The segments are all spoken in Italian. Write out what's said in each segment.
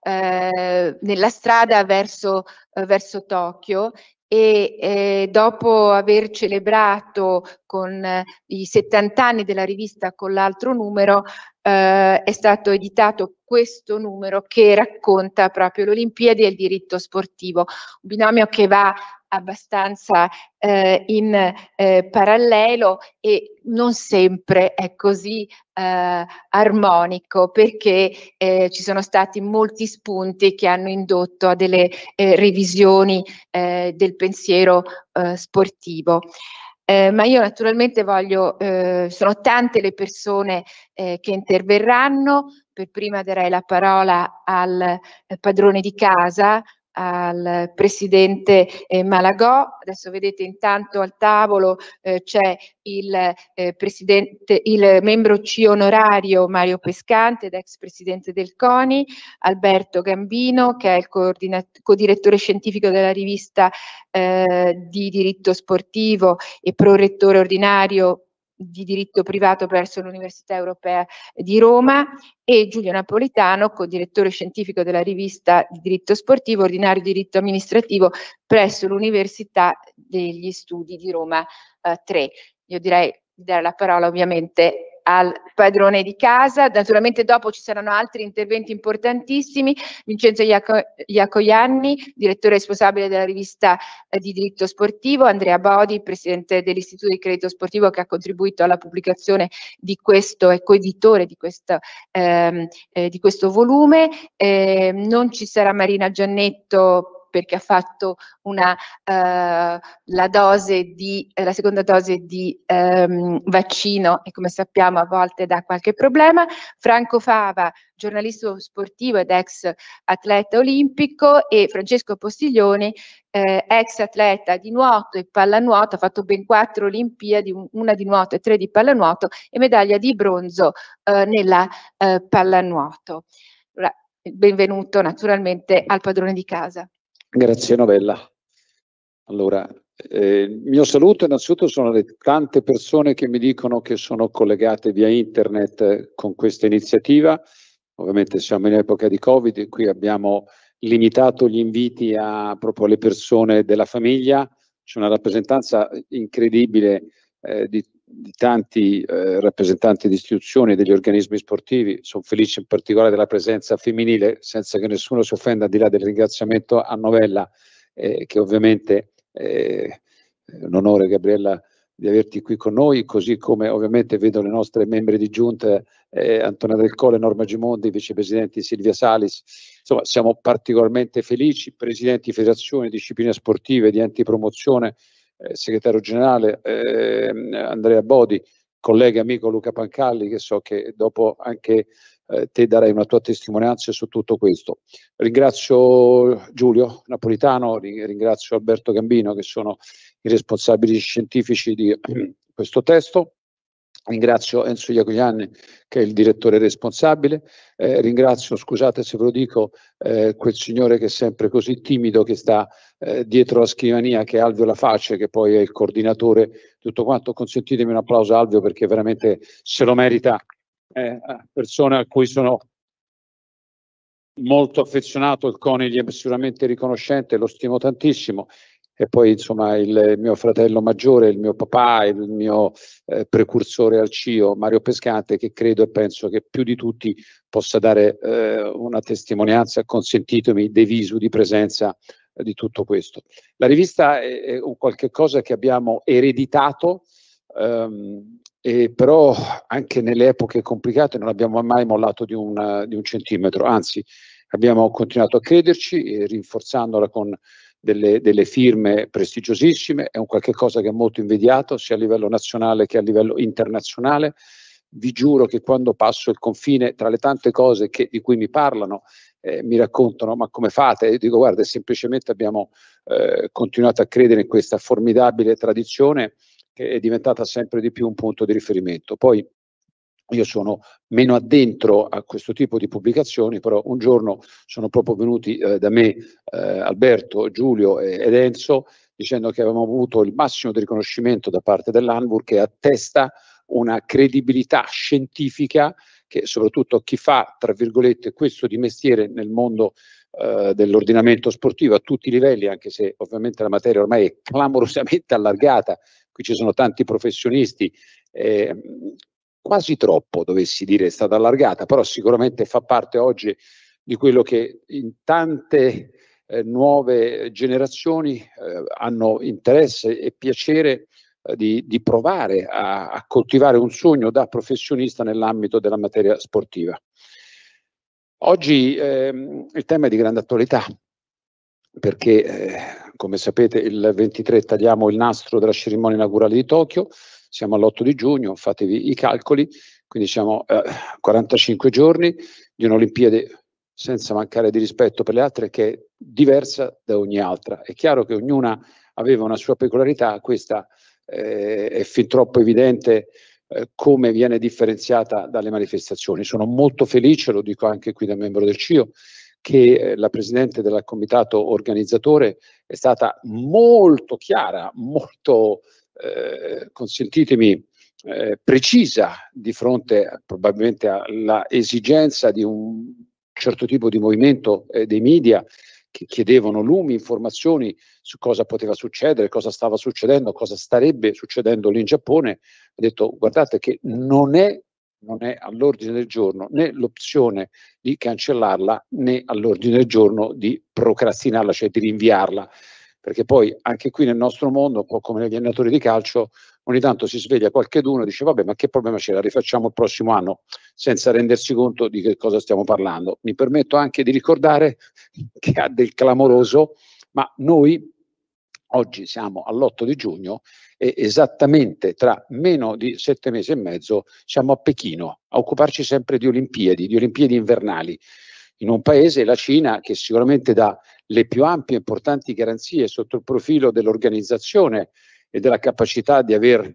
eh, nella strada verso, eh, verso Tokyo e eh, dopo aver celebrato con eh, i 70 anni della rivista con l'altro numero eh, è stato editato questo numero che racconta proprio l'Olimpiade e il diritto sportivo, un binomio che va abbastanza eh, in eh, parallelo e non sempre è così eh, armonico perché eh, ci sono stati molti spunti che hanno indotto a delle eh, revisioni eh, del pensiero sportivo. Eh, ma io naturalmente voglio, eh, sono tante le persone eh, che interverranno, per prima darei la parola al padrone di casa, al presidente eh, Malagò. Adesso vedete intanto al tavolo eh, c'è il, eh, presidente, il membro C onorario Mario Pescante, ed ex presidente del CONI, Alberto Gambino, che è il codirettore scientifico della rivista eh, di diritto sportivo e prorettore ordinario di diritto privato presso l'Università Europea di Roma e Giulio Napolitano, co-direttore scientifico della rivista di diritto sportivo, ordinario di diritto amministrativo presso l'Università degli Studi di Roma eh, 3. Io direi di dare la parola ovviamente al padrone di casa. Naturalmente dopo ci saranno altri interventi importantissimi. Vincenzo Iaco- Iacoianni, direttore responsabile della rivista eh, di diritto sportivo, Andrea Bodi, presidente dell'Istituto di Credito Sportivo che ha contribuito alla pubblicazione di questo e coeditore di questo, ehm, eh, di questo volume. Eh, non ci sarà Marina Giannetto perché ha fatto una, eh, la, dose di, eh, la, seconda dose di ehm, vaccino e come sappiamo a volte dà qualche problema. Franco Fava, giornalista sportivo ed ex atleta olimpico e Francesco Postiglioni, eh, ex atleta di nuoto e pallanuoto, ha fatto ben quattro Olimpiadi, una di nuoto e tre di pallanuoto e medaglia di bronzo eh, nella eh, pallanuoto. benvenuto naturalmente al padrone di casa. Grazie Novella. Allora, eh, il mio saluto innanzitutto sono le tante persone che mi dicono che sono collegate via internet eh, con questa iniziativa. Ovviamente siamo in epoca di Covid e qui abbiamo limitato gli inviti a proprio le persone della famiglia. C'è una rappresentanza incredibile eh, di di tanti eh, rappresentanti di istituzioni e degli organismi sportivi, sono felice in particolare della presenza femminile, senza che nessuno si offenda, al di là del ringraziamento a Novella, eh, che ovviamente è eh, un onore Gabriella di averti qui con noi, così come ovviamente vedo le nostre membri di giunta eh, Antonella Del Colle, Norma Gimondi, vicepresidenti Silvia Salis. Insomma, siamo particolarmente felici, presidenti di federazioni, discipline sportive, di enti promozione, eh, segretario generale ehm, Andrea Bodi, collega e amico Luca Pancalli, che so che dopo anche eh, te darai una tua testimonianza su tutto questo. Ringrazio Giulio Napolitano, ringrazio Alberto Gambino, che sono i responsabili scientifici di questo testo. Ringrazio Enzo Iacogliani che è il direttore responsabile, eh, ringrazio, scusate se ve lo dico, eh, quel signore che è sempre così timido che sta eh, dietro la scrivania che è Alvio La Face che poi è il coordinatore, tutto quanto, consentitemi un applauso Alvio perché veramente se lo merita, eh, persona a cui sono molto affezionato, il CONI gli è sicuramente riconoscente, lo stimo tantissimo e poi insomma il mio fratello maggiore, il mio papà, il mio eh, precursore al CIO, Mario Pescante, che credo e penso che più di tutti possa dare eh, una testimonianza, consentitemi, dei visu di presenza eh, di tutto questo. La rivista è, è un qualche cosa che abbiamo ereditato, ehm, e però anche nelle epoche complicate non abbiamo mai mollato di, una, di un centimetro, anzi abbiamo continuato a crederci, rinforzandola con delle, delle, firme prestigiosissime, è un qualche cosa che è molto invidiato sia a livello nazionale che a livello internazionale. Vi giuro che quando passo il confine, tra le tante cose che, di cui mi parlano, eh, mi raccontano, ma come fate? Io dico, guarda, semplicemente abbiamo eh, continuato a credere in questa formidabile tradizione che è diventata sempre di più un punto di riferimento. Poi io sono meno addentro a questo tipo di pubblicazioni, però un giorno sono proprio venuti eh, da me eh, Alberto, Giulio e, ed Enzo dicendo che avevamo avuto il massimo di riconoscimento da parte dell'ANVUR che attesta una credibilità scientifica che soprattutto chi fa, tra virgolette, questo di mestiere nel mondo eh, dell'ordinamento sportivo a tutti i livelli, anche se ovviamente la materia ormai è clamorosamente allargata, qui ci sono tanti professionisti, eh, quasi troppo, dovessi dire, è stata allargata, però sicuramente fa parte oggi di quello che in tante eh, nuove generazioni eh, hanno interesse e piacere eh, di, di, provare a, a, coltivare un sogno da professionista nell'ambito della materia sportiva. Oggi ehm, il tema è di grande attualità perché, eh, come sapete, il 23 tagliamo il nastro della cerimonia inaugurale di Tokyo, siamo all'8 di giugno, fatevi i calcoli, quindi siamo eh, a 45 giorni di un'Olimpiade senza mancare di rispetto per le altre che è diversa da ogni altra. È chiaro che ognuna aveva una sua peculiarità, questa eh, è fin troppo evidente eh, come viene differenziata dalle manifestazioni. Sono molto felice, lo dico anche qui da membro del CIO, che eh, la presidente del comitato organizzatore è stata molto chiara, molto eh, consentitemi, eh, precisa di fronte probabilmente all'esigenza di un certo tipo di movimento eh, dei media che chiedevano lumi, informazioni su cosa poteva succedere, cosa stava succedendo, cosa starebbe succedendo lì in Giappone, ha detto guardate che non è, non è all'ordine del giorno né l'opzione di cancellarla né all'ordine del giorno di procrastinarla, cioè di rinviarla perché poi anche qui nel nostro mondo, un po' come negli allenatori di calcio, ogni tanto si sveglia qualcheduno e dice vabbè ma che problema c'è, la rifacciamo il prossimo anno, senza rendersi conto di che cosa stiamo parlando. Mi permetto anche di ricordare che ha del clamoroso, ma noi oggi siamo all'8 di giugno e esattamente tra meno di sette mesi e mezzo siamo a Pechino a occuparci sempre di Olimpiadi, di Olimpiadi invernali in un paese, la Cina, che sicuramente dà le più ampie e importanti garanzie sotto il profilo dell'organizzazione e della capacità di aver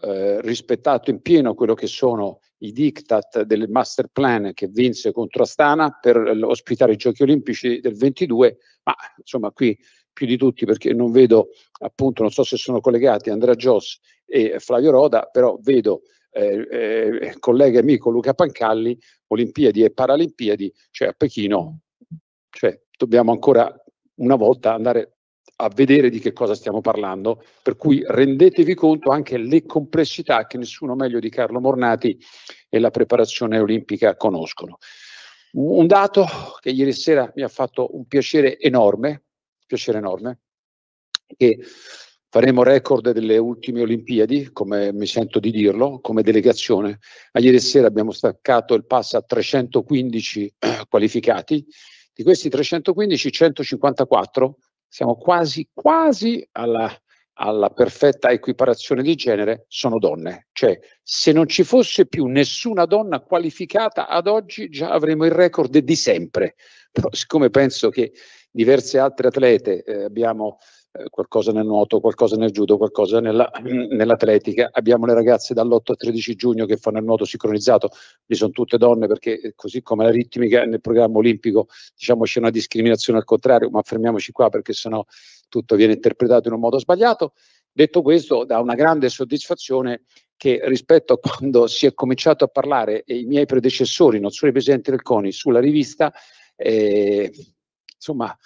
eh, rispettato in pieno quello che sono i diktat del master plan che vinse contro Astana per ospitare i giochi olimpici del 22, ma insomma qui più di tutti perché non vedo appunto, non so se sono collegati Andrea Gios e Flavio Roda, però vedo eh, eh, collega e amico Luca Pancalli, Olimpiadi e Paralimpiadi, cioè a Pechino, cioè dobbiamo ancora una volta andare a vedere di che cosa stiamo parlando, per cui rendetevi conto anche le complessità che nessuno meglio di Carlo Mornati e la preparazione olimpica conoscono. Un dato che ieri sera mi ha fatto un piacere enorme, piacere enorme, che faremo record delle ultime Olimpiadi, come mi sento di dirlo, come delegazione. A ieri sera abbiamo staccato il pass a 315 eh, qualificati, di questi 315, 154 siamo quasi, quasi alla, alla perfetta equiparazione di genere, sono donne. Cioè, se non ci fosse più nessuna donna qualificata ad oggi, già avremmo il record di sempre. Però, siccome penso che diverse altre atlete eh, abbiamo eh, qualcosa nel nuoto, qualcosa nel judo, qualcosa nella, nell'atletica. Abbiamo le ragazze dall'8 al 13 giugno che fanno il nuoto sincronizzato, lì sono tutte donne perché eh, così come la ritmica nel programma olimpico diciamo c'è una discriminazione al contrario, ma fermiamoci qua perché sennò tutto viene interpretato in un modo sbagliato. Detto questo, da una grande soddisfazione che rispetto a quando si è cominciato a parlare e i miei predecessori, non solo i presidenti del CONI, sulla rivista, eh, insomma,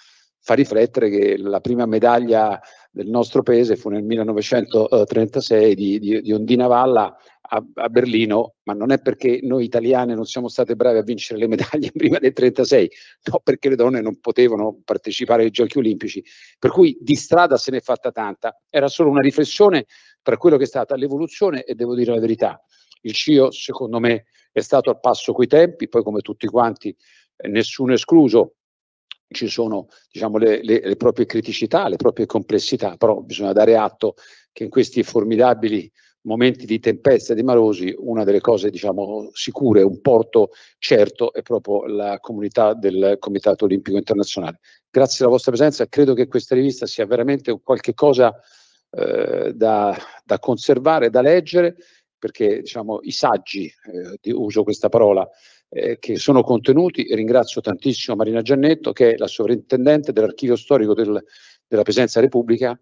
fa riflettere che la prima medaglia del nostro paese fu nel 1936 di, di, di Ondina Valla a, a, Berlino, ma non è perché noi italiane non siamo state brave a vincere le medaglie prima del 1936, no, perché le donne non potevano partecipare ai giochi olimpici, per cui di strada se n'è fatta tanta, era solo una riflessione tra quello che è stata l'evoluzione e devo dire la verità, il CIO secondo me è stato al passo coi tempi, poi come tutti quanti, eh, nessuno escluso, ci sono diciamo, le, le, le, proprie criticità, le proprie complessità, però bisogna dare atto che in questi formidabili momenti di tempesta e di malosi una delle cose diciamo, sicure, un porto certo è proprio la comunità del Comitato Olimpico Internazionale. Grazie alla vostra presenza, credo che questa rivista sia veramente qualcosa eh, da, da, conservare, da leggere, perché diciamo, i saggi, eh, uso questa parola, eh, che sono contenuti. Ringrazio tantissimo Marina Giannetto, che è la sovrintendente dell'archivio storico del, della Presenza Repubblica.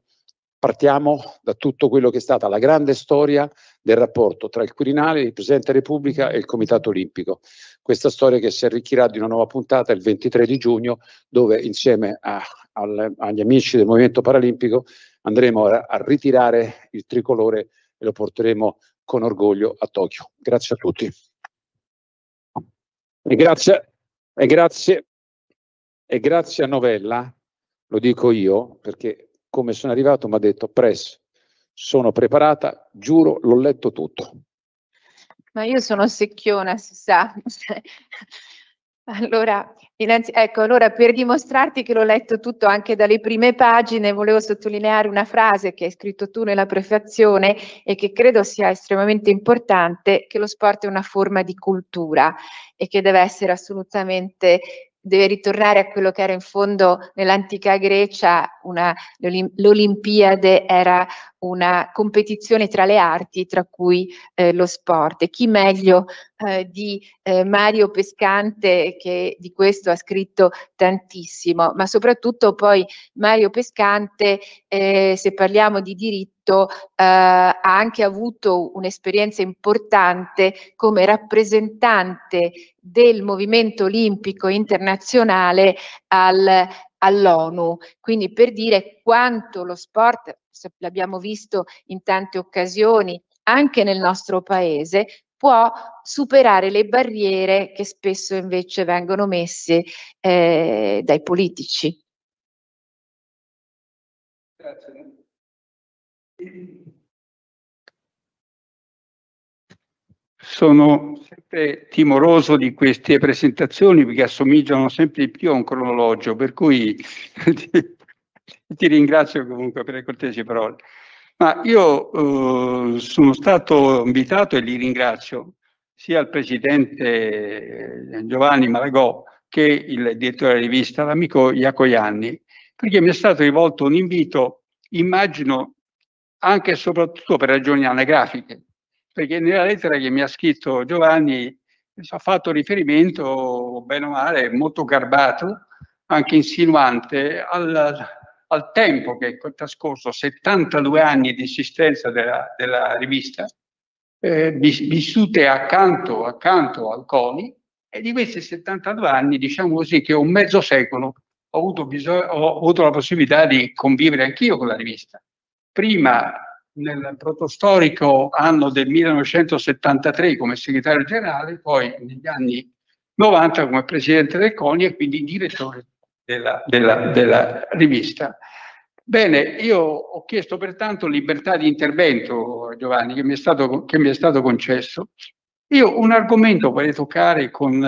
Partiamo da tutto quello che è stata la grande storia del rapporto tra il Quirinale, il Presidente Repubblica e il Comitato Olimpico. Questa storia che si arricchirà di una nuova puntata il 23 di giugno, dove insieme a, al, agli amici del Movimento Paralimpico andremo a, a ritirare il tricolore e lo porteremo con orgoglio a Tokyo. Grazie a tutti. E grazie, e grazie, e grazie a Novella, lo dico io, perché come sono arrivato mi ha detto, press, sono preparata, giuro, l'ho letto tutto. Ma io sono secchiona, si sa. Allora, innanzi, ecco, allora, per dimostrarti che l'ho letto tutto anche dalle prime pagine, volevo sottolineare una frase che hai scritto tu nella prefazione e che credo sia estremamente importante, che lo sport è una forma di cultura e che deve essere assolutamente deve ritornare a quello che era in fondo nell'antica Grecia, una, l'Olimpiade era una competizione tra le arti, tra cui eh, lo sport. Chi meglio eh, di eh, Mario Pescante che di questo ha scritto tantissimo, ma soprattutto poi Mario Pescante, eh, se parliamo di diritto, eh, ha anche avuto un'esperienza importante come rappresentante del movimento olimpico internazionale al all'ONU, quindi per dire quanto lo sport l'abbiamo visto in tante occasioni anche nel nostro paese, può superare le barriere che spesso invece vengono messe eh, dai politici. Grazie. Sono sempre timoroso di queste presentazioni perché assomigliano sempre di più a un cronologio, per cui ti ringrazio comunque per le cortesi parole. Ma io eh, sono stato invitato e li ringrazio sia il presidente eh, Giovanni Malagò che il direttore della rivista, l'amico Iacoianni, perché mi è stato rivolto un invito, immagino anche e soprattutto per ragioni anagrafiche, perché nella lettera che mi ha scritto Giovanni eh, ha fatto riferimento, bene o male, molto garbato, anche insinuante, al, al tempo che è trascorso 72 anni di esistenza della, della rivista, eh, vissute accanto, accanto al CONI, e di questi 72 anni, diciamo così, che un mezzo secolo ho avuto, bisog- ho avuto la possibilità di convivere anch'io con la rivista. Prima nel protostorico anno del 1973 come segretario generale, poi negli anni 90 come presidente del CONI e quindi direttore della, della, della rivista. Bene, io ho chiesto pertanto libertà di intervento, Giovanni, che mi è stato, che mi è stato concesso. Io un argomento vorrei toccare con,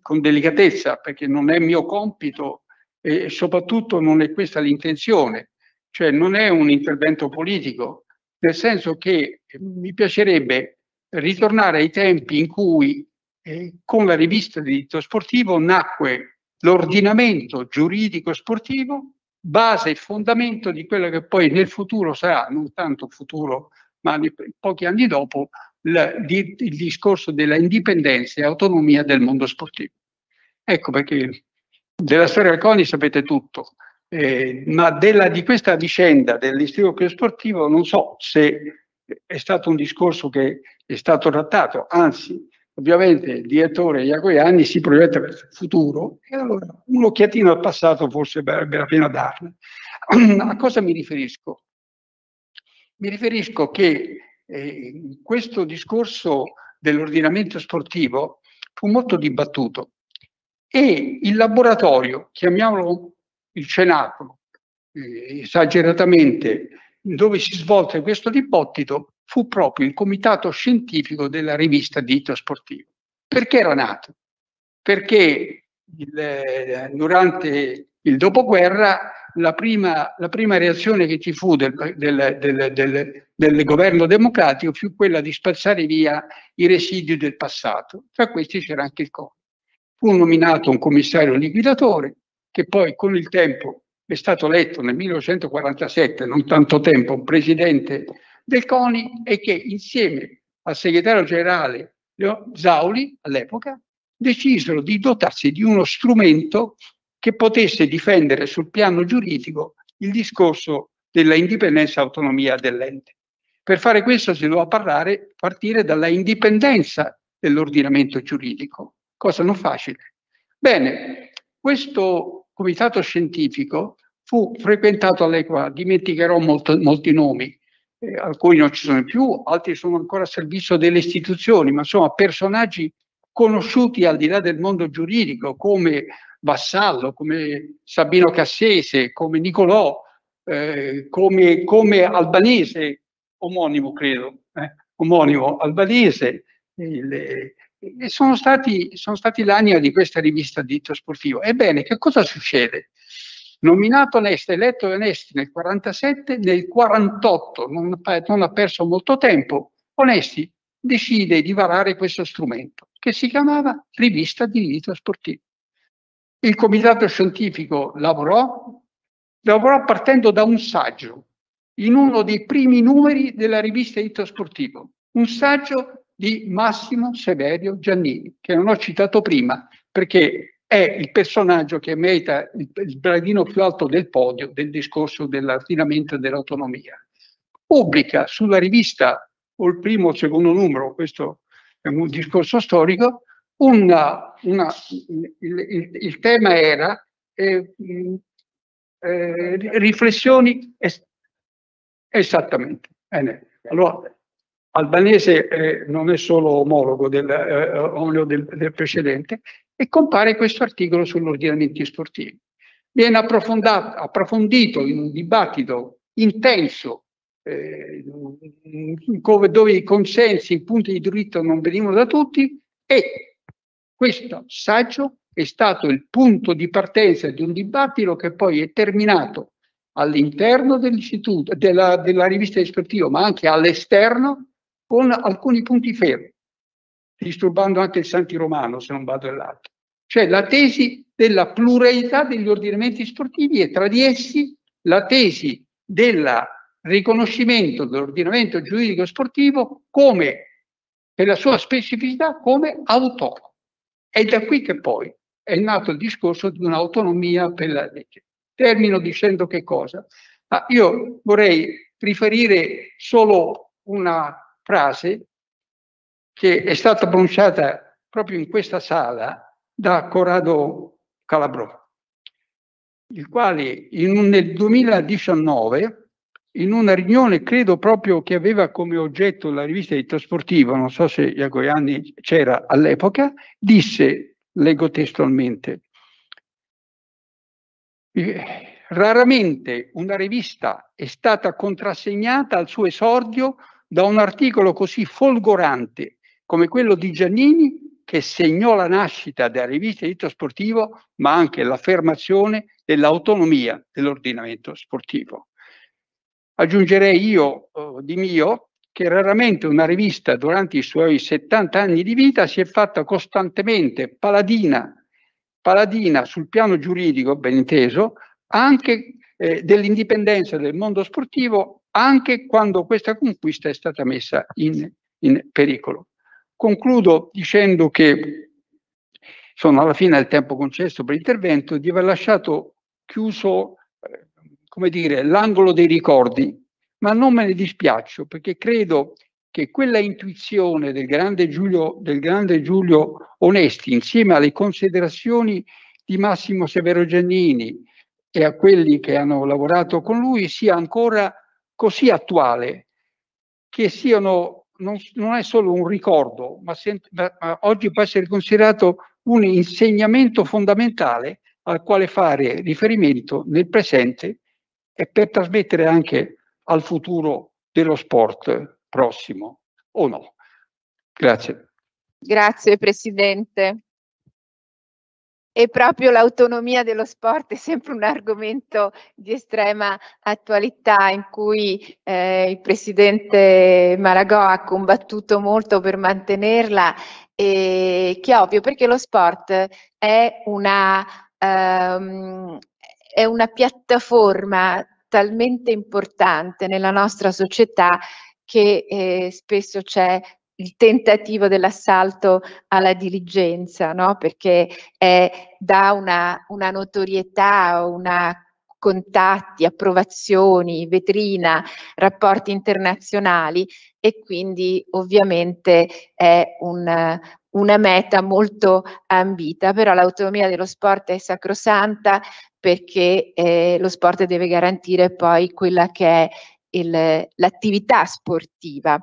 con delicatezza, perché non è mio compito e soprattutto non è questa l'intenzione, cioè non è un intervento politico, nel senso che mi piacerebbe ritornare ai tempi in cui eh, con la rivista di diritto sportivo nacque l'ordinamento giuridico sportivo, base e fondamento di quello che poi nel futuro sarà, non tanto futuro, ma pochi anni dopo, il, discorso della indipendenza e autonomia del mondo sportivo. Ecco perché della storia del CONI sapete tutto, eh, ma della, di questa vicenda dell'istituto sportivo non so se è stato un discorso che è stato trattato, anzi ovviamente il direttore Iacoiani si proietta verso il futuro e allora un'occhiatina al passato forse sarebbe la pena darne. A cosa mi riferisco? Mi riferisco che eh, questo discorso dell'ordinamento sportivo fu molto dibattuto e il laboratorio, chiamiamolo il cenacolo, eh, esageratamente dove si svolse questo dibattito fu proprio il comitato scientifico della rivista Dito Sportivo. Perché era nato? Perché il, eh, durante il dopoguerra la prima, la prima, reazione che ci fu del, del, del, del, governo democratico fu quella di spazzare via i residui del passato. Tra questi c'era anche il COVID. Fu nominato un commissario liquidatore che poi con il tempo è stato eletto nel 1947, non tanto tempo, un presidente del CONI e che insieme al segretario generale Leo Zauli all'epoca decisero di dotarsi di uno strumento che potesse difendere sul piano giuridico il discorso della indipendenza e autonomia dell'ente. Per fare questo si doveva parlare, partire dalla indipendenza dell'ordinamento giuridico, cosa non facile. Bene, questo comitato scientifico fu frequentato all'equa, dimenticherò molto, molti nomi, eh, alcuni non ci sono più, altri sono ancora a servizio delle istituzioni, ma insomma personaggi conosciuti al di là del mondo giuridico come Vassallo, come Sabino Cassese, come Nicolò, eh, come, come, albanese, omonimo credo, eh, omonimo albanese. Il, sono stati, sono stati l'anima di questa rivista Diritto Sportivo. Ebbene, che cosa succede? nominato onesto, eletto Onesti nel 1947, nel 1948 non, non ha perso molto tempo, Onesti decide di varare questo strumento che si chiamava rivista di diritto sportivo. Il comitato scientifico lavorò, lavorò partendo da un saggio in uno dei primi numeri della rivista Diritto Sportivo, un saggio di Massimo Severio Giannini, che non ho citato prima perché è il personaggio che merita il, il gradino più alto del podio del discorso dell'ordinamento e dell'autonomia. Pubblica sulla rivista, o il primo o il secondo numero, questo è un discorso storico, una, una, il, il, il, tema era eh, mm, eh, riflessioni es- esattamente. Bene. Allora, Albanese eh, non è solo omologo del, eh, eh, del, del precedente, e compare questo articolo sull'ordinamento sportivo. Viene approfondito in un dibattito intenso eh, dove i consensi, i punti di diritto non venivano da tutti e questo saggio è stato il punto di partenza di un dibattito che poi è terminato all'interno dell'istituto, della, della rivista di sportivo, ma anche all'esterno con alcuni punti fermi disturbando anche il Santi Romano, se non vado errato. Cioè la tesi della pluralità degli ordinamenti sportivi e tra di essi la tesi del riconoscimento dell'ordinamento giuridico sportivo come, per la sua specificità, come autonomo. È da qui che poi è nato il discorso di un'autonomia per la legge. Termino dicendo che cosa? Ah, io vorrei riferire solo una frase che è stata pronunciata proprio in questa sala da Corrado Calabrò, il quale in un, nel 2019, in una riunione credo proprio che aveva come oggetto la rivista di Trasportivo, non so se Iagoianni c'era all'epoca, disse, leggo testualmente, eh, Raramente una rivista è stata contrassegnata al suo esordio da un articolo così folgorante, come quello di Giannini che segnò la nascita della rivista Diritto Sportivo, ma anche l'affermazione dell'autonomia dell'ordinamento sportivo. Aggiungerei io eh, di mio che raramente una rivista durante i suoi 70 anni di vita si è fatta costantemente paladina, paladina sul piano giuridico, ben inteso, anche eh, dell'indipendenza del mondo sportivo anche quando questa conquista è stata messa in, in pericolo. Concludo dicendo che sono alla fine del tempo concesso per l'intervento di aver lasciato chiuso, eh, come dire, l'angolo dei ricordi, ma non me ne dispiaccio perché credo che quella intuizione del grande Giulio, del grande Giulio Onesti, insieme alle considerazioni di Massimo Severo Giannini e a quelli che hanno lavorato con lui, sia ancora così attuale, che siano non, non è solo un ricordo, ma, se, ma, ma oggi può essere considerato un insegnamento fondamentale al quale fare riferimento nel presente e per trasmettere anche al futuro dello sport prossimo o no. Grazie. Grazie Presidente e proprio l'autonomia dello sport è sempre un argomento di estrema attualità in cui eh, il presidente Maragò ha combattuto molto per mantenerla e che è ovvio perché lo sport è una, um, è una piattaforma talmente importante nella nostra società che eh, spesso c'è il tentativo dell'assalto alla diligenza, no? perché eh, dà una, una notorietà, una contatti, approvazioni, vetrina, rapporti internazionali e quindi ovviamente è un, una meta molto ambita, però l'autonomia dello sport è sacrosanta perché eh, lo sport deve garantire poi quella che è il, l'attività sportiva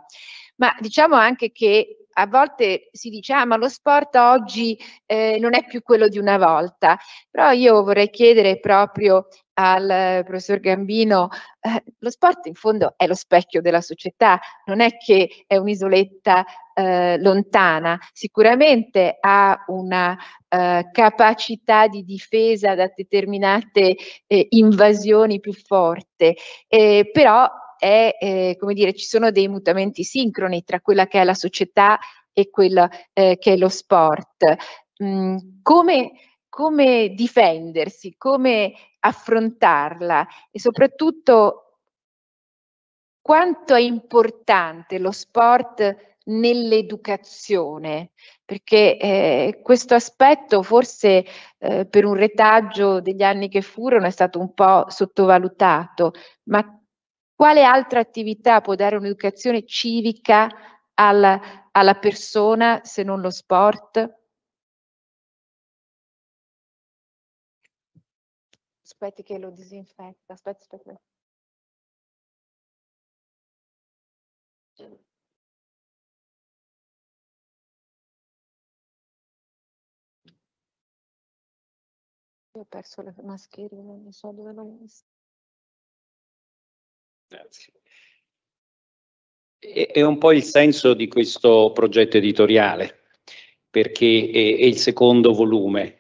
ma diciamo anche che a volte si dice ah ma lo sport oggi eh, non è più quello di una volta, però io vorrei chiedere proprio al eh, professor Gambino, eh, lo sport in fondo è lo specchio della società, non è che è un'isoletta eh, lontana, sicuramente ha una eh, capacità di difesa da determinate eh, invasioni più forte, eh, però è, eh, come dire, ci sono dei mutamenti sincroni tra quella che è la società e quella eh, che è lo sport. Mm, come, come difendersi, come affrontarla e soprattutto quanto è importante lo sport nell'educazione, perché eh, questo aspetto forse eh, per un retaggio degli anni che furono è stato un po' sottovalutato, ma quale altra attività può dare un'educazione civica alla, alla persona se non lo sport? Aspetti che lo disinfetta, aspetta, aspetta. Ho perso la mascherina, non so dove l'ho messa. Grazie. È un po' il senso di questo progetto editoriale, perché è, è il secondo volume.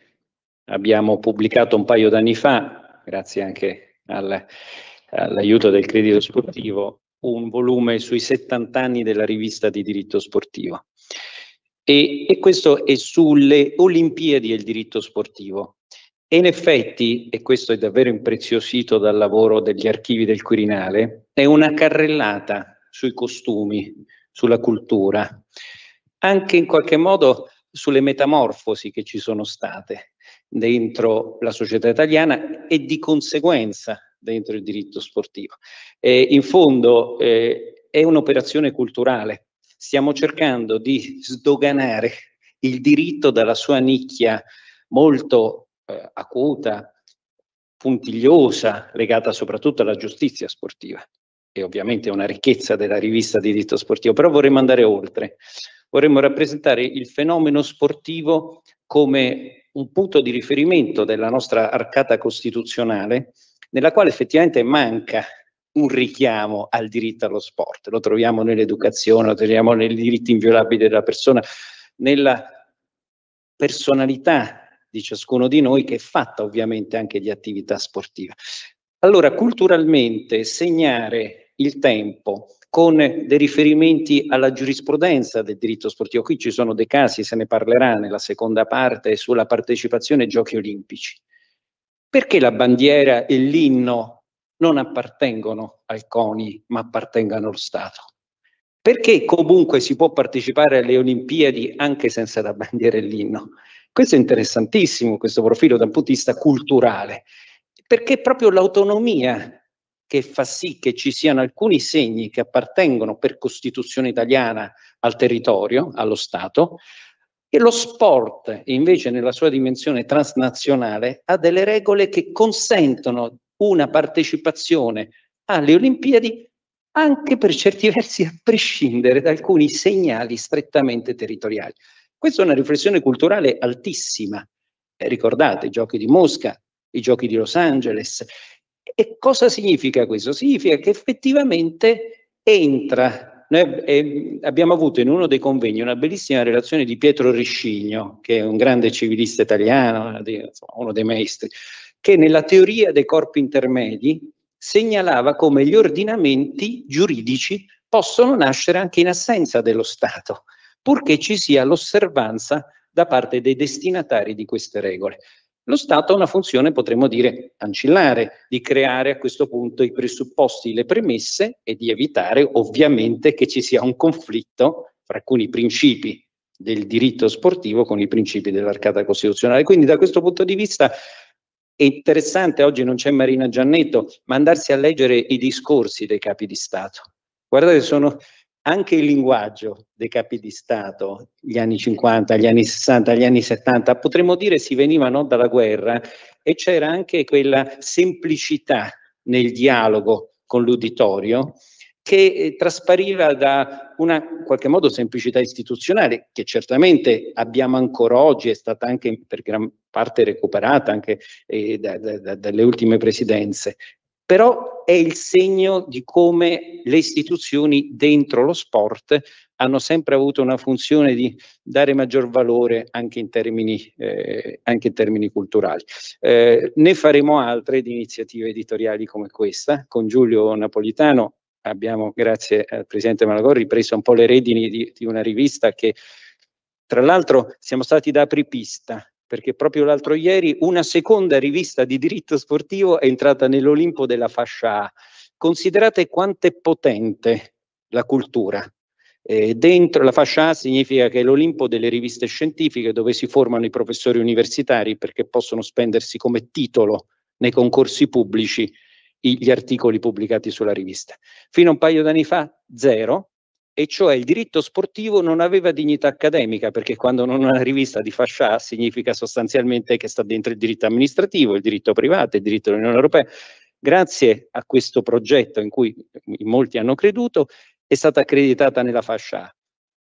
Abbiamo pubblicato un paio d'anni fa, grazie anche al, all'aiuto del credito sportivo, un volume sui 70 anni della rivista di diritto sportivo. E, e questo è sulle Olimpiadi del diritto sportivo, e in effetti, e questo è davvero impreziosito dal lavoro degli archivi del Quirinale, è una carrellata sui costumi, sulla cultura, anche in qualche modo sulle metamorfosi che ci sono state dentro la società italiana e di conseguenza dentro il diritto sportivo. Eh, in fondo eh, è un'operazione culturale, stiamo cercando di sdoganare il diritto dalla sua nicchia molto eh, acuta, puntigliosa, legata soprattutto alla giustizia sportiva e ovviamente è una ricchezza della rivista di diritto sportivo, però vorremmo andare oltre. Vorremmo rappresentare il fenomeno sportivo come un punto di riferimento della nostra arcata costituzionale, nella quale effettivamente manca un richiamo al diritto allo sport. Lo troviamo nell'educazione, lo troviamo nei diritti inviolabili della persona, nella personalità di ciascuno di noi che è fatta ovviamente anche di attività sportiva. Allora, culturalmente segnare il tempo con dei riferimenti alla giurisprudenza del diritto sportivo, qui ci sono dei casi, se ne parlerà nella seconda parte, sulla partecipazione ai giochi olimpici. Perché la bandiera e l'inno non appartengono al CONI, ma appartengono allo Stato? Perché comunque si può partecipare alle Olimpiadi anche senza la bandiera e l'inno? Questo è interessantissimo, questo profilo dal punto di vista culturale, perché è proprio l'autonomia che fa sì che ci siano alcuni segni che appartengono per Costituzione italiana al territorio, allo Stato, e lo sport, invece, nella sua dimensione transnazionale, ha delle regole che consentono una partecipazione alle Olimpiadi anche per certi versi a prescindere da alcuni segnali strettamente territoriali. Questa è una riflessione culturale altissima. Eh, ricordate i giochi di Mosca, i giochi di Los Angeles. E cosa significa questo? Significa che effettivamente entra. Noi eh, abbiamo avuto in uno dei convegni una bellissima relazione di Pietro Riscigno, che è un grande civilista italiano, uno dei maestri, che nella teoria dei corpi intermedi segnalava come gli ordinamenti giuridici possono nascere anche in assenza dello Stato purché ci sia l'osservanza da parte dei destinatari di queste regole. Lo Stato ha una funzione, potremmo dire, ancillare, di creare a questo punto i presupposti, le premesse e di evitare ovviamente che ci sia un conflitto fra alcuni principi del diritto sportivo con i principi dell'arcata costituzionale. Quindi da questo punto di vista è interessante, oggi non c'è Marina Giannetto, ma andarsi a leggere i discorsi dei capi di Stato. Guardate, sono anche il linguaggio dei capi di Stato, gli anni 50, gli anni 60, gli anni 70, potremmo dire si veniva non dalla guerra e c'era anche quella semplicità nel dialogo con l'uditorio che eh, traspariva da una in qualche modo semplicità istituzionale che certamente abbiamo ancora oggi, è stata anche per gran parte recuperata anche eh, da, da, da, dalle ultime presidenze, però è il segno di come le istituzioni dentro lo sport hanno sempre avuto una funzione di dare maggior valore anche in termini, eh, anche in termini culturali. Eh, ne faremo altre di iniziative editoriali come questa, con Giulio Napolitano abbiamo, grazie al Presidente Malagor, ripreso un po' le redini di, di una rivista che tra l'altro siamo stati da apripista perché proprio l'altro ieri una seconda rivista di diritto sportivo è entrata nell'Olimpo della fascia A. Considerate quanto è potente la cultura. Eh, dentro la fascia A significa che è l'Olimpo delle riviste scientifiche dove si formano i professori universitari perché possono spendersi come titolo nei concorsi pubblici gli articoli pubblicati sulla rivista. Fino a un paio d'anni fa, zero, e cioè il diritto sportivo non aveva dignità accademica, perché quando non una rivista di fascia A significa sostanzialmente che sta dentro il diritto amministrativo, il diritto privato, il diritto dell'Unione Europea. Grazie a questo progetto in cui molti hanno creduto, è stata accreditata nella fascia A.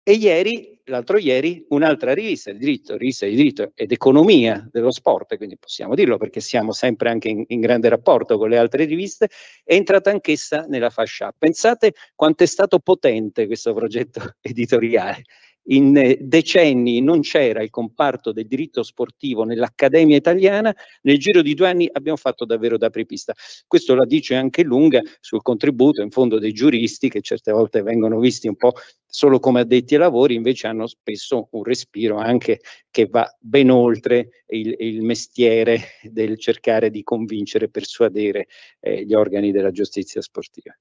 E ieri, l'altro ieri, un'altra rivista, di diritto, rivista di diritto ed economia dello sport, quindi possiamo dirlo perché siamo sempre anche in, in grande rapporto con le altre riviste, è entrata anch'essa nella fascia. Pensate quanto è stato potente questo progetto editoriale in eh, decenni non c'era il comparto del diritto sportivo nell'Accademia italiana, nel giro di due anni abbiamo fatto davvero da apripista. Questo la dice anche lunga sul contributo in fondo dei giuristi che certe volte vengono visti un po' solo come addetti ai lavori, invece hanno spesso un respiro anche che va ben oltre il, il mestiere del cercare di convincere e persuadere eh, gli organi della giustizia sportiva.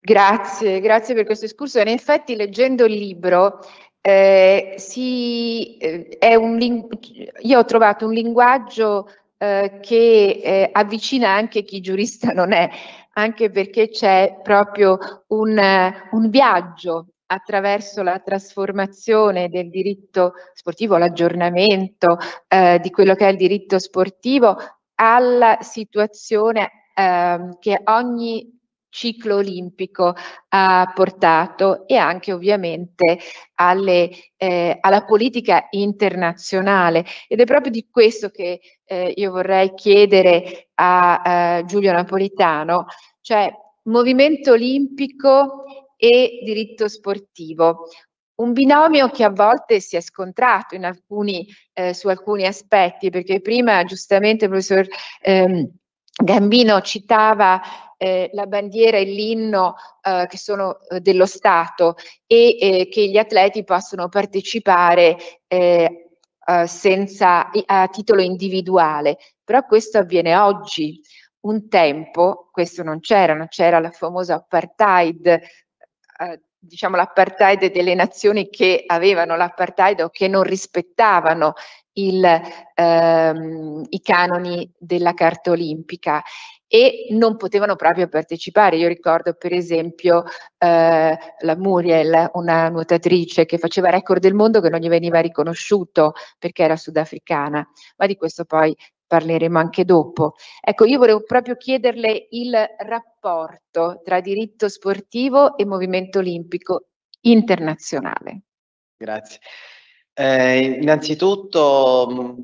Grazie, grazie per questo escursione. In effetti, leggendo il libro, eh, si, eh, un, io ho trovato un linguaggio eh, che eh, avvicina anche chi giurista non è, anche perché c'è proprio un, un viaggio attraverso la trasformazione del diritto sportivo, l'aggiornamento eh, di quello che è il diritto sportivo alla situazione ehm, che ogni ciclo olimpico ha portato e anche ovviamente alle, eh, alla politica internazionale. Ed è proprio di questo che eh, io vorrei chiedere a eh, Giulio Napolitano, cioè movimento olimpico e diritto sportivo. Un binomio che a volte si è scontrato alcuni, eh, su alcuni aspetti, perché prima giustamente il professor ehm, Gambino citava eh, la bandiera e l'inno eh, che sono eh, dello Stato e eh, che gli atleti possono partecipare eh, eh, senza, a titolo individuale. Però questo avviene oggi. Un tempo questo non c'era, non c'era la famosa apartheid diciamo l'apartheid delle nazioni che avevano l'apartheid o che non rispettavano il, ehm, i canoni della carta olimpica e non potevano proprio partecipare. Io ricordo per esempio eh, la Muriel, una nuotatrice che faceva record del mondo che non gli veniva riconosciuto perché era sudafricana, ma di questo poi parleremo anche dopo. Ecco, io volevo proprio chiederle il rapporto tra diritto sportivo e movimento olimpico internazionale. Grazie. Eh, innanzitutto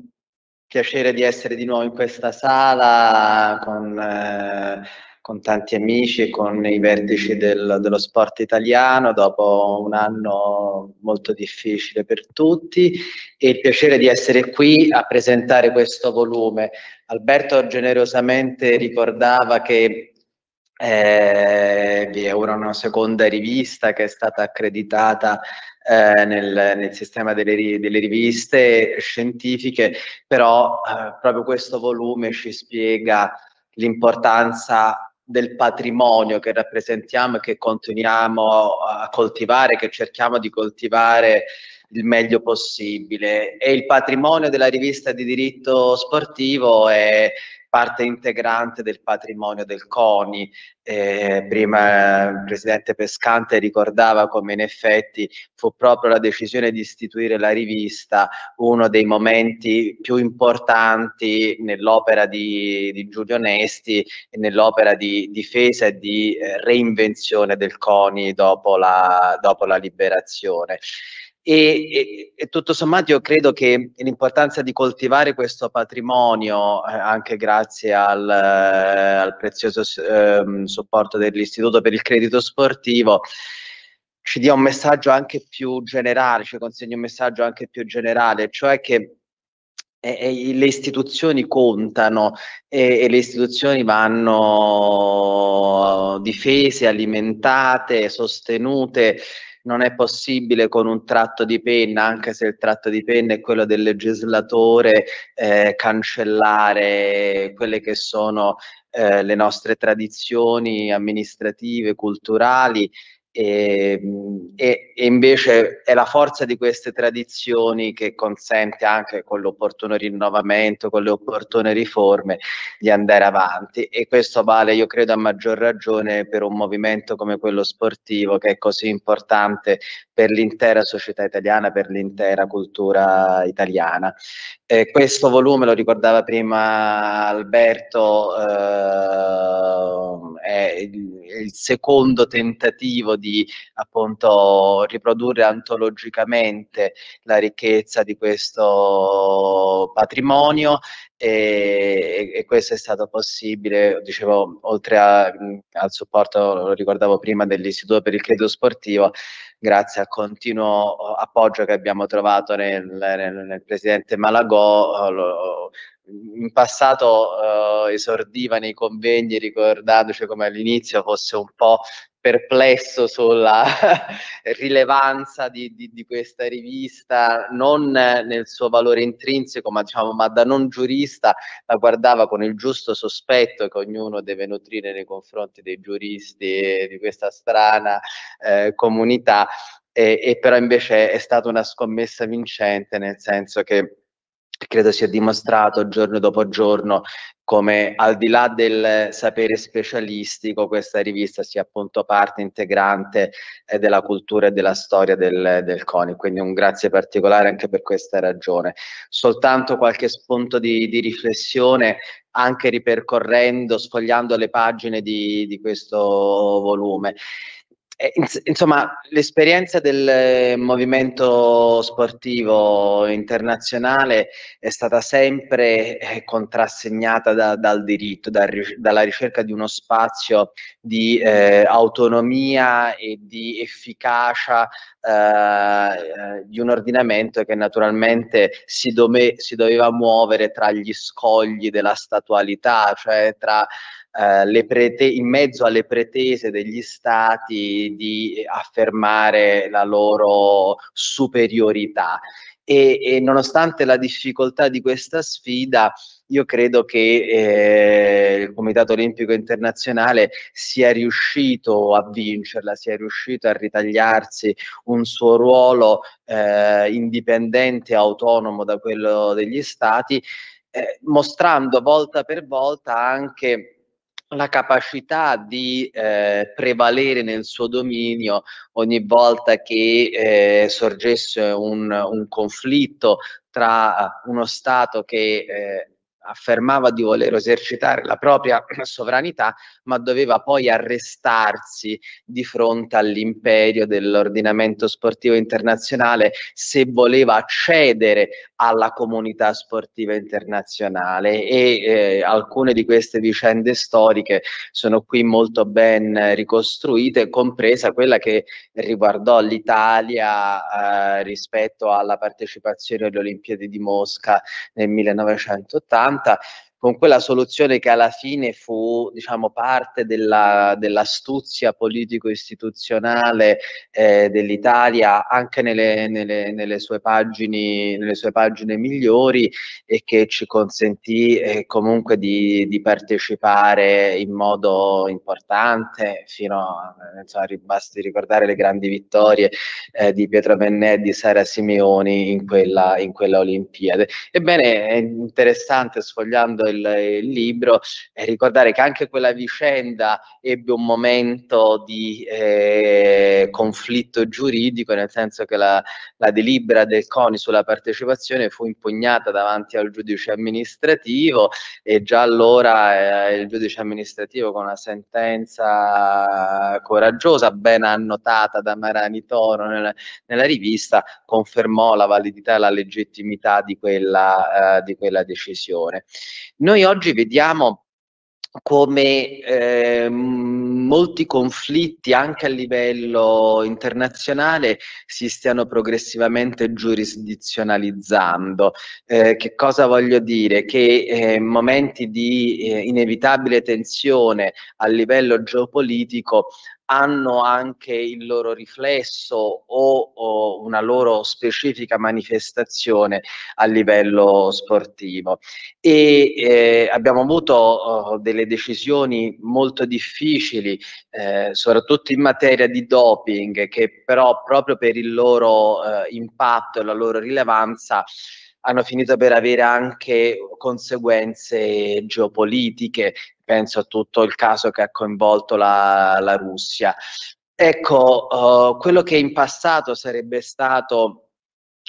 piacere di essere di nuovo in questa sala con, eh, con tanti amici e con i vertici del, dello sport italiano dopo un anno molto difficile per tutti e il piacere di essere qui a presentare questo volume. Alberto generosamente ricordava che eh, vi è ora una seconda rivista che è stata accreditata eh, nel, nel, sistema delle, delle, riviste scientifiche, però eh, proprio questo volume ci spiega l'importanza del patrimonio che rappresentiamo e che continuiamo a coltivare, che cerchiamo di coltivare il meglio possibile. E il patrimonio della rivista di diritto sportivo è parte integrante del patrimonio del CONI. Eh, prima il presidente Pescante ricordava come in effetti fu proprio la decisione di istituire la rivista uno dei momenti più importanti nell'opera di, di Giulio Nesti e nell'opera di difesa e di eh, reinvenzione del CONI dopo la, dopo la liberazione. E, e, e, tutto sommato io credo che l'importanza di coltivare questo patrimonio, eh, anche grazie al, eh, al prezioso eh, supporto dell'Istituto per il Credito Sportivo, ci dia un messaggio anche più generale, ci consegni un messaggio anche più generale, cioè che eh, eh, le istituzioni contano e, le istituzioni vanno difese, alimentate, sostenute non è possibile con un tratto di penna, anche se il tratto di penna è quello del legislatore, eh, cancellare quelle che sono eh, le nostre tradizioni amministrative, culturali e, ehm, e, e, invece è la forza di queste tradizioni che consente anche con l'opportuno rinnovamento, con le opportune riforme di andare avanti e questo vale io credo a maggior ragione per un movimento come quello sportivo che è così importante per l'intera società italiana, per l'intera cultura italiana. Eh, questo volume, lo ricordava prima Alberto, eh, è il, il secondo tentativo di di appunto riprodurre antologicamente la ricchezza di questo patrimonio e, e questo è stato possibile, dicevo, oltre a, al supporto, lo ricordavo prima, dell'Istituto per il Credito Sportivo, grazie al continuo appoggio che abbiamo trovato nel, nel, nel presidente Malagò, eh, lo, in passato eh, esordiva nei convegni ricordandoci come all'inizio fosse un po' perplesso sulla rilevanza di, di, di, questa rivista, non nel suo valore intrinseco, ma, diciamo, ma da non giurista la guardava con il giusto sospetto che ognuno deve nutrire nei confronti dei giuristi di questa strana eh, comunità, e, e però invece è stata una scommessa vincente, nel senso che credo sia dimostrato giorno dopo giorno come al di là del sapere specialistico questa rivista sia appunto parte integrante eh, della cultura e della storia del, del CONI, quindi un grazie particolare anche per questa ragione. Soltanto qualche spunto di, di riflessione anche ripercorrendo, sfogliando le pagine di, di questo volume. Eh, insomma, l'esperienza del eh, movimento sportivo internazionale è stata sempre eh, contrassegnata da, dal diritto, da, dalla ricerca di uno spazio di eh, autonomia e di efficacia eh, di un ordinamento che naturalmente si, dove, si doveva muovere tra gli scogli della statualità, cioè tra eh, prete- in mezzo alle pretese degli stati di affermare la loro superiorità. E, e nonostante la difficoltà di questa sfida, io credo che eh, il Comitato Olimpico Internazionale sia riuscito a vincerla, sia riuscito a ritagliarsi un suo ruolo eh, indipendente e autonomo da quello degli Stati, eh, mostrando volta per volta anche la capacità di eh, prevalere nel suo dominio ogni volta che eh, sorgesse un, un conflitto tra uno Stato che eh, affermava di voler esercitare la propria sovranità, ma doveva poi arrestarsi di fronte all'imperio dell'ordinamento sportivo internazionale se voleva accedere alla comunità sportiva internazionale e eh, alcune di queste vicende storiche sono qui molto ben ricostruite, compresa quella che riguardò l'Italia eh, rispetto alla partecipazione alle Olimpiadi di Mosca nel 1980 80 con quella soluzione che alla fine fu diciamo, parte della, dell'astuzia politico-istituzionale eh, dell'Italia anche nelle, nelle, nelle, sue pagine, nelle, sue pagine, migliori e che ci consentì eh, comunque di, di, partecipare in modo importante fino a, basti ricordare le grandi vittorie eh, di Pietro Pennè e di Sara Simeoni in quella, in quella Olimpiade. Ebbene, è interessante sfogliando il il, libro e ricordare che anche quella vicenda ebbe un momento di eh, conflitto giuridico, nel senso che la, la delibera del CONI sulla partecipazione fu impugnata davanti al giudice amministrativo e già allora eh, il giudice amministrativo con una sentenza coraggiosa, ben annotata da Marani Toro nella, nella rivista, confermò la validità e la legittimità di quella, eh, di quella decisione. Noi oggi vediamo come eh, molti conflitti anche a livello internazionale si stiano progressivamente giurisdizionalizzando. Eh, che cosa voglio dire? Che eh, momenti di eh, inevitabile tensione a livello geopolitico hanno anche il loro riflesso o, o, una loro specifica manifestazione a livello sportivo. E eh, abbiamo avuto oh, delle decisioni molto difficili, eh, soprattutto in materia di doping, che però proprio per il loro eh, impatto e la loro rilevanza hanno finito per avere anche conseguenze geopolitiche, penso a tutto il caso che ha coinvolto la, la Russia. Ecco, uh, quello che in passato sarebbe stato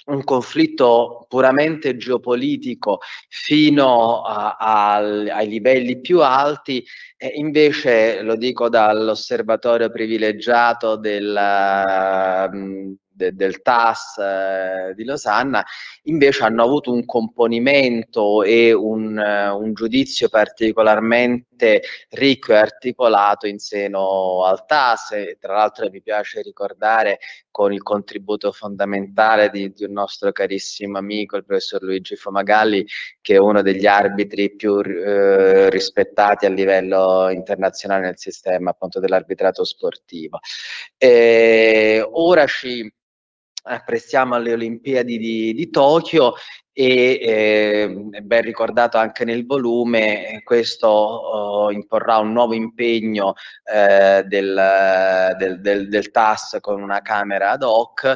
un conflitto puramente geopolitico fino a, eh, a, ai livelli più alti, eh, invece lo dico dall'osservatorio privilegiato del, uh, de, del TAS eh, di Losanna, invece hanno avuto un componimento e un, eh, un giudizio particolarmente ricco e articolato in seno al TAS. E, tra l'altro mi piace ricordare con il contributo fondamentale di, di, un nostro carissimo amico, il professor Luigi Fomagalli, che è uno degli arbitri più eh, rispettati a livello internazionale nel sistema appunto dell'arbitrato sportivo. E ora ci apprestiamo alle Olimpiadi di, di Tokyo e eh, ben ricordato anche nel volume, eh, questo oh, imporrà un nuovo impegno eh, del, del, del, del, TAS con una camera ad hoc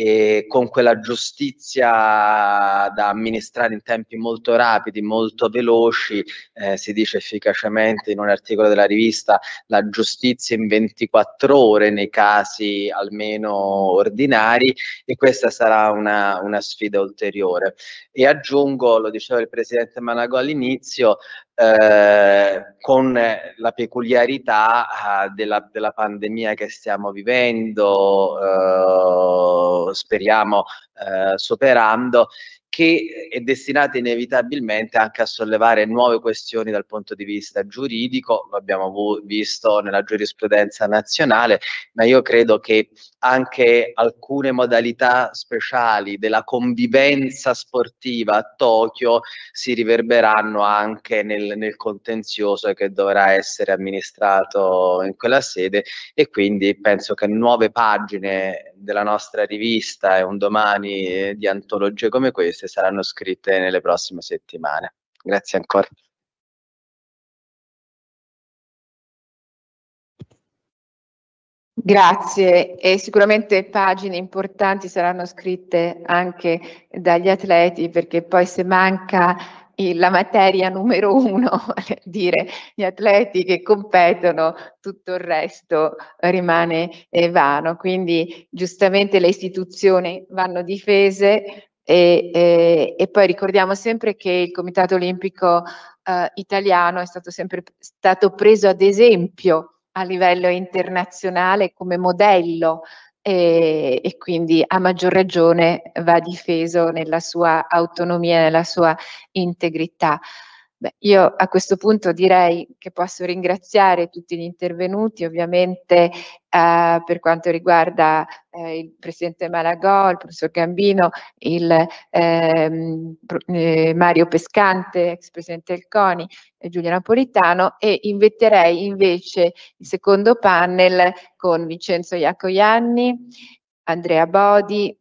e con quella giustizia da amministrare in tempi molto rapidi, molto veloci, eh, si dice efficacemente in un articolo della rivista, la giustizia in 24 ore nei casi almeno ordinari e questa sarà una, una sfida ulteriore. E aggiungo, lo diceva il Presidente Managò all'inizio, eh, con la peculiarità eh, della, della, pandemia che stiamo vivendo, eh, speriamo eh, superando, che è destinata inevitabilmente anche a sollevare nuove questioni dal punto di vista giuridico, lo abbiamo visto nella giurisprudenza nazionale, ma io credo che anche alcune modalità speciali della convivenza sportiva a Tokyo si riverberanno anche nel, nel contenzioso che dovrà essere amministrato in quella sede e quindi penso che nuove pagine della nostra rivista e un domani di antologie come questa queste saranno scritte nelle prossime settimane. Grazie ancora. Grazie e sicuramente pagine importanti saranno scritte anche dagli atleti perché poi se manca la materia numero uno, dire gli atleti che competono, tutto il resto rimane eh, vano. Quindi giustamente le istituzioni vanno difese, e, e, e, poi ricordiamo sempre che il Comitato Olimpico eh, italiano è stato sempre stato preso ad esempio a livello internazionale come modello e, e, quindi a maggior ragione va difeso nella sua autonomia, nella sua integrità. Beh, io a questo punto direi che posso ringraziare tutti gli intervenuti, ovviamente eh, per quanto riguarda eh, il Presidente Malagò, il Professor Gambino, il, ehm, eh, Mario Pescante, ex Presidente del CONI, e Giulia Napolitano e inviterei invece il secondo panel con Vincenzo Iacoianni, Andrea Bodi,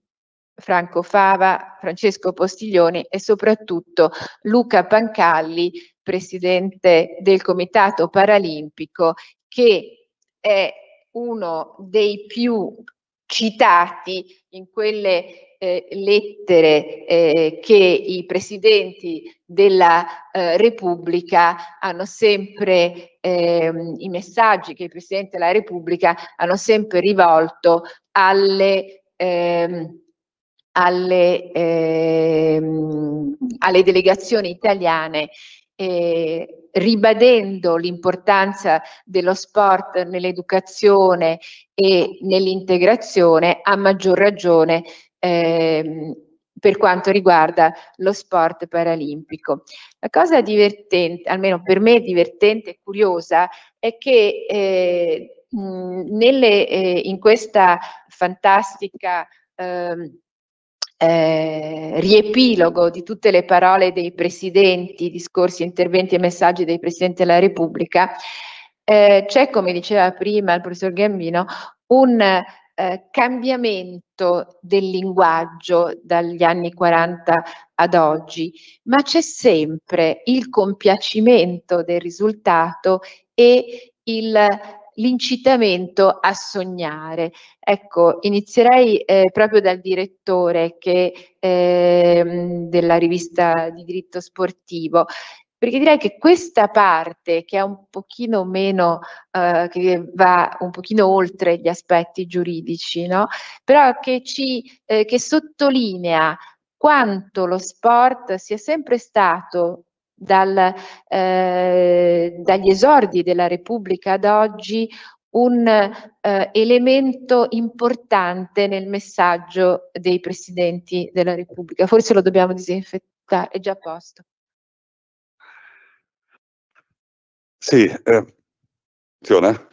Franco Fava, Francesco Postiglioni e soprattutto Luca Pancalli, presidente del Comitato Paralimpico, che è uno dei più citati in quelle eh, lettere eh, che i presidenti della eh, Repubblica hanno sempre, ehm, i messaggi che il Presidente della Repubblica hanno sempre rivolto alle ehm, alle, ehm, alle delegazioni italiane eh, ribadendo l'importanza dello sport nell'educazione e nell'integrazione, a maggior ragione ehm, per quanto riguarda lo sport paralimpico. La cosa divertente, almeno per me divertente e curiosa, è che eh, mh, nelle, eh, in questa fantastica ehm, eh, riepilogo di tutte le parole dei presidenti, discorsi, interventi e messaggi dei presidenti della Repubblica, eh, c'è, come diceva prima il professor Gambino, un eh, cambiamento del linguaggio dagli anni 40 ad oggi, ma c'è sempre il compiacimento del risultato e il l'incitamento a sognare. Ecco, inizierei eh, proprio dal direttore che, eh, della rivista di diritto sportivo, perché direi che questa parte che è un pochino meno, eh, che va un pochino oltre gli aspetti giuridici, no? però che, ci, eh, che sottolinea quanto lo sport sia sempre stato dal, eh, dagli esordi della Repubblica ad oggi un eh, elemento importante nel messaggio dei presidenti della Repubblica. Forse lo dobbiamo disinfettare, è già a posto. Sì, eh, funziona?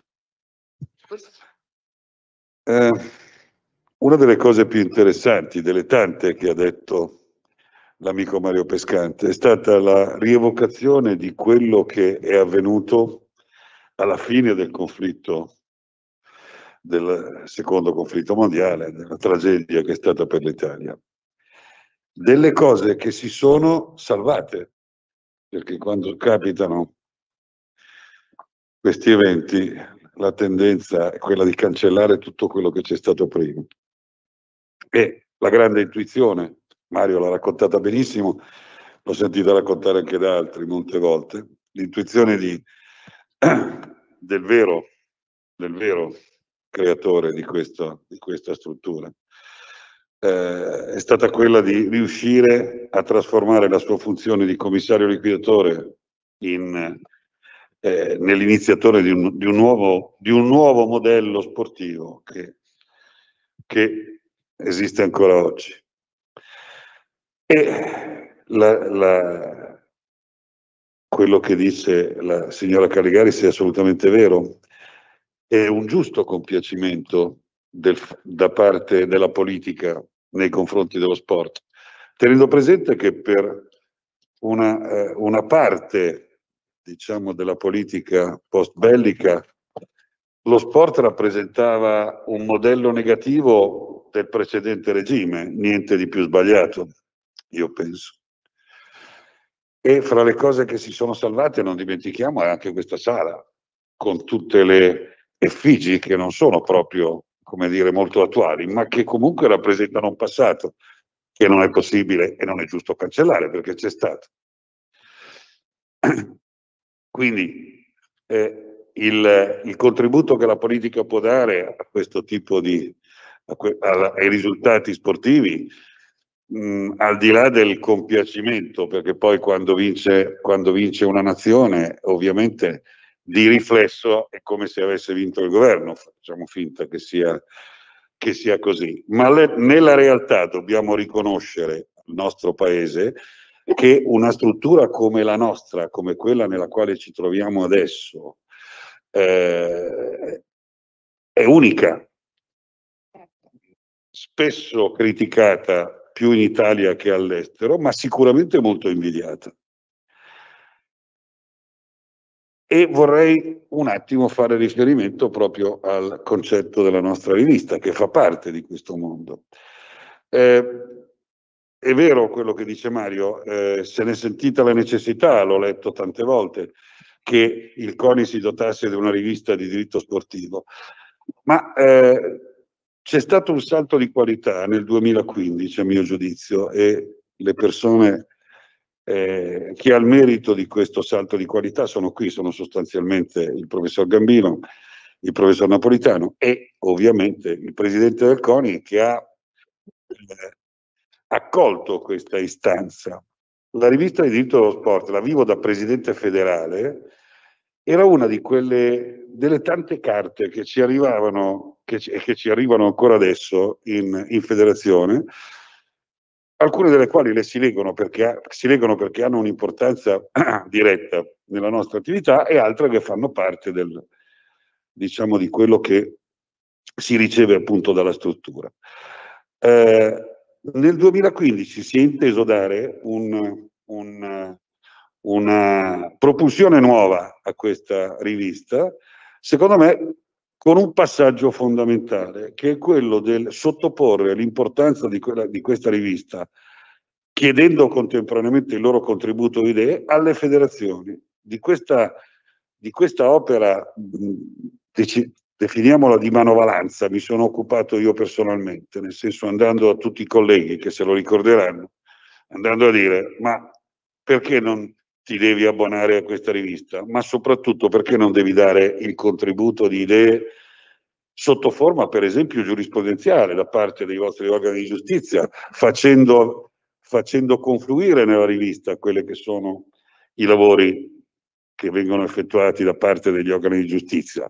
Eh, una delle cose più interessanti, delle tante che ha detto l'amico Mario Pescante, è stata la rievocazione di quello che è avvenuto alla fine del conflitto, del secondo conflitto mondiale, della tragedia che è stata per l'Italia. Delle cose che si sono salvate, perché quando capitano questi eventi la tendenza è quella di cancellare tutto quello che c'è stato prima. E la grande intuizione Mario l'ha raccontata benissimo, l'ho sentita raccontare anche da altri molte volte, l'intuizione di, del, vero, del vero creatore di, questo, di questa struttura. Eh, è stata quella di riuscire a trasformare la sua funzione di commissario liquidatore in, eh, nell'iniziatore di un, di, un nuovo, di un, nuovo, modello sportivo che, che esiste ancora oggi. E la, la, quello che dice la signora Caligari sia assolutamente vero. È un giusto compiacimento del, da parte della politica nei confronti dello sport, tenendo presente che per una, eh, una parte diciamo, della politica post bellica lo sport rappresentava un modello negativo del precedente regime, niente di più sbagliato io penso. E fra le cose che si sono salvate, non dimentichiamo, è anche questa sala, con tutte le effigi che non sono proprio, come dire, molto attuali, ma che comunque rappresentano un passato che non è possibile e non è giusto cancellare perché c'è stato. Quindi eh, il, il, contributo che la politica può dare a questo tipo di, a a, ai risultati sportivi mh, mm, al di là del compiacimento, perché poi quando vince, quando vince una nazione, ovviamente di riflesso è come se avesse vinto il governo, facciamo finta che sia, che sia così. Ma le, nella realtà dobbiamo riconoscere il nostro paese che una struttura come la nostra, come quella nella quale ci troviamo adesso, eh, è unica, certo. spesso criticata più in Italia che all'estero, ma sicuramente molto invidiata. E vorrei un attimo fare riferimento proprio al concetto della nostra rivista, che fa parte di questo mondo. Eh, è vero quello che dice Mario, eh, se ne è sentita la necessità, l'ho letto tante volte, che il CONI si dotasse di una rivista di diritto sportivo, ma eh, c'è stato un salto di qualità nel 2015, a mio giudizio, e le persone eh, che ha il merito di questo salto di qualità sono qui, sono sostanzialmente il professor Gambino, il professor Napolitano e ovviamente il presidente del CONI che ha eh, accolto questa istanza. La rivista di diritto dello sport la vivo da presidente federale era una di quelle delle tante carte che ci arrivavano e che, che ci arrivano ancora adesso in, in, federazione, alcune delle quali le si leggono perché, si leggono perché hanno un'importanza diretta nella nostra attività e altre che fanno parte del, diciamo, di quello che si riceve appunto dalla struttura. Eh, nel 2015 si è inteso dare un, un una propulsione nuova a questa rivista, secondo me con un passaggio fondamentale, che è quello del sottoporre l'importanza di, quella, di questa rivista, chiedendo contemporaneamente il loro contributo idee, alle federazioni. Di questa, di questa opera, definiamola di manovalanza, mi sono occupato io personalmente, nel senso andando a tutti i colleghi che se lo ricorderanno, andando a dire ma perché non ti devi abbonare a questa rivista, ma soprattutto perché non devi dare il contributo di idee sotto forma, per esempio, giurisprudenziale da parte dei vostri organi di giustizia, facendo, facendo confluire nella rivista quelli che sono i lavori che vengono effettuati da parte degli organi di giustizia,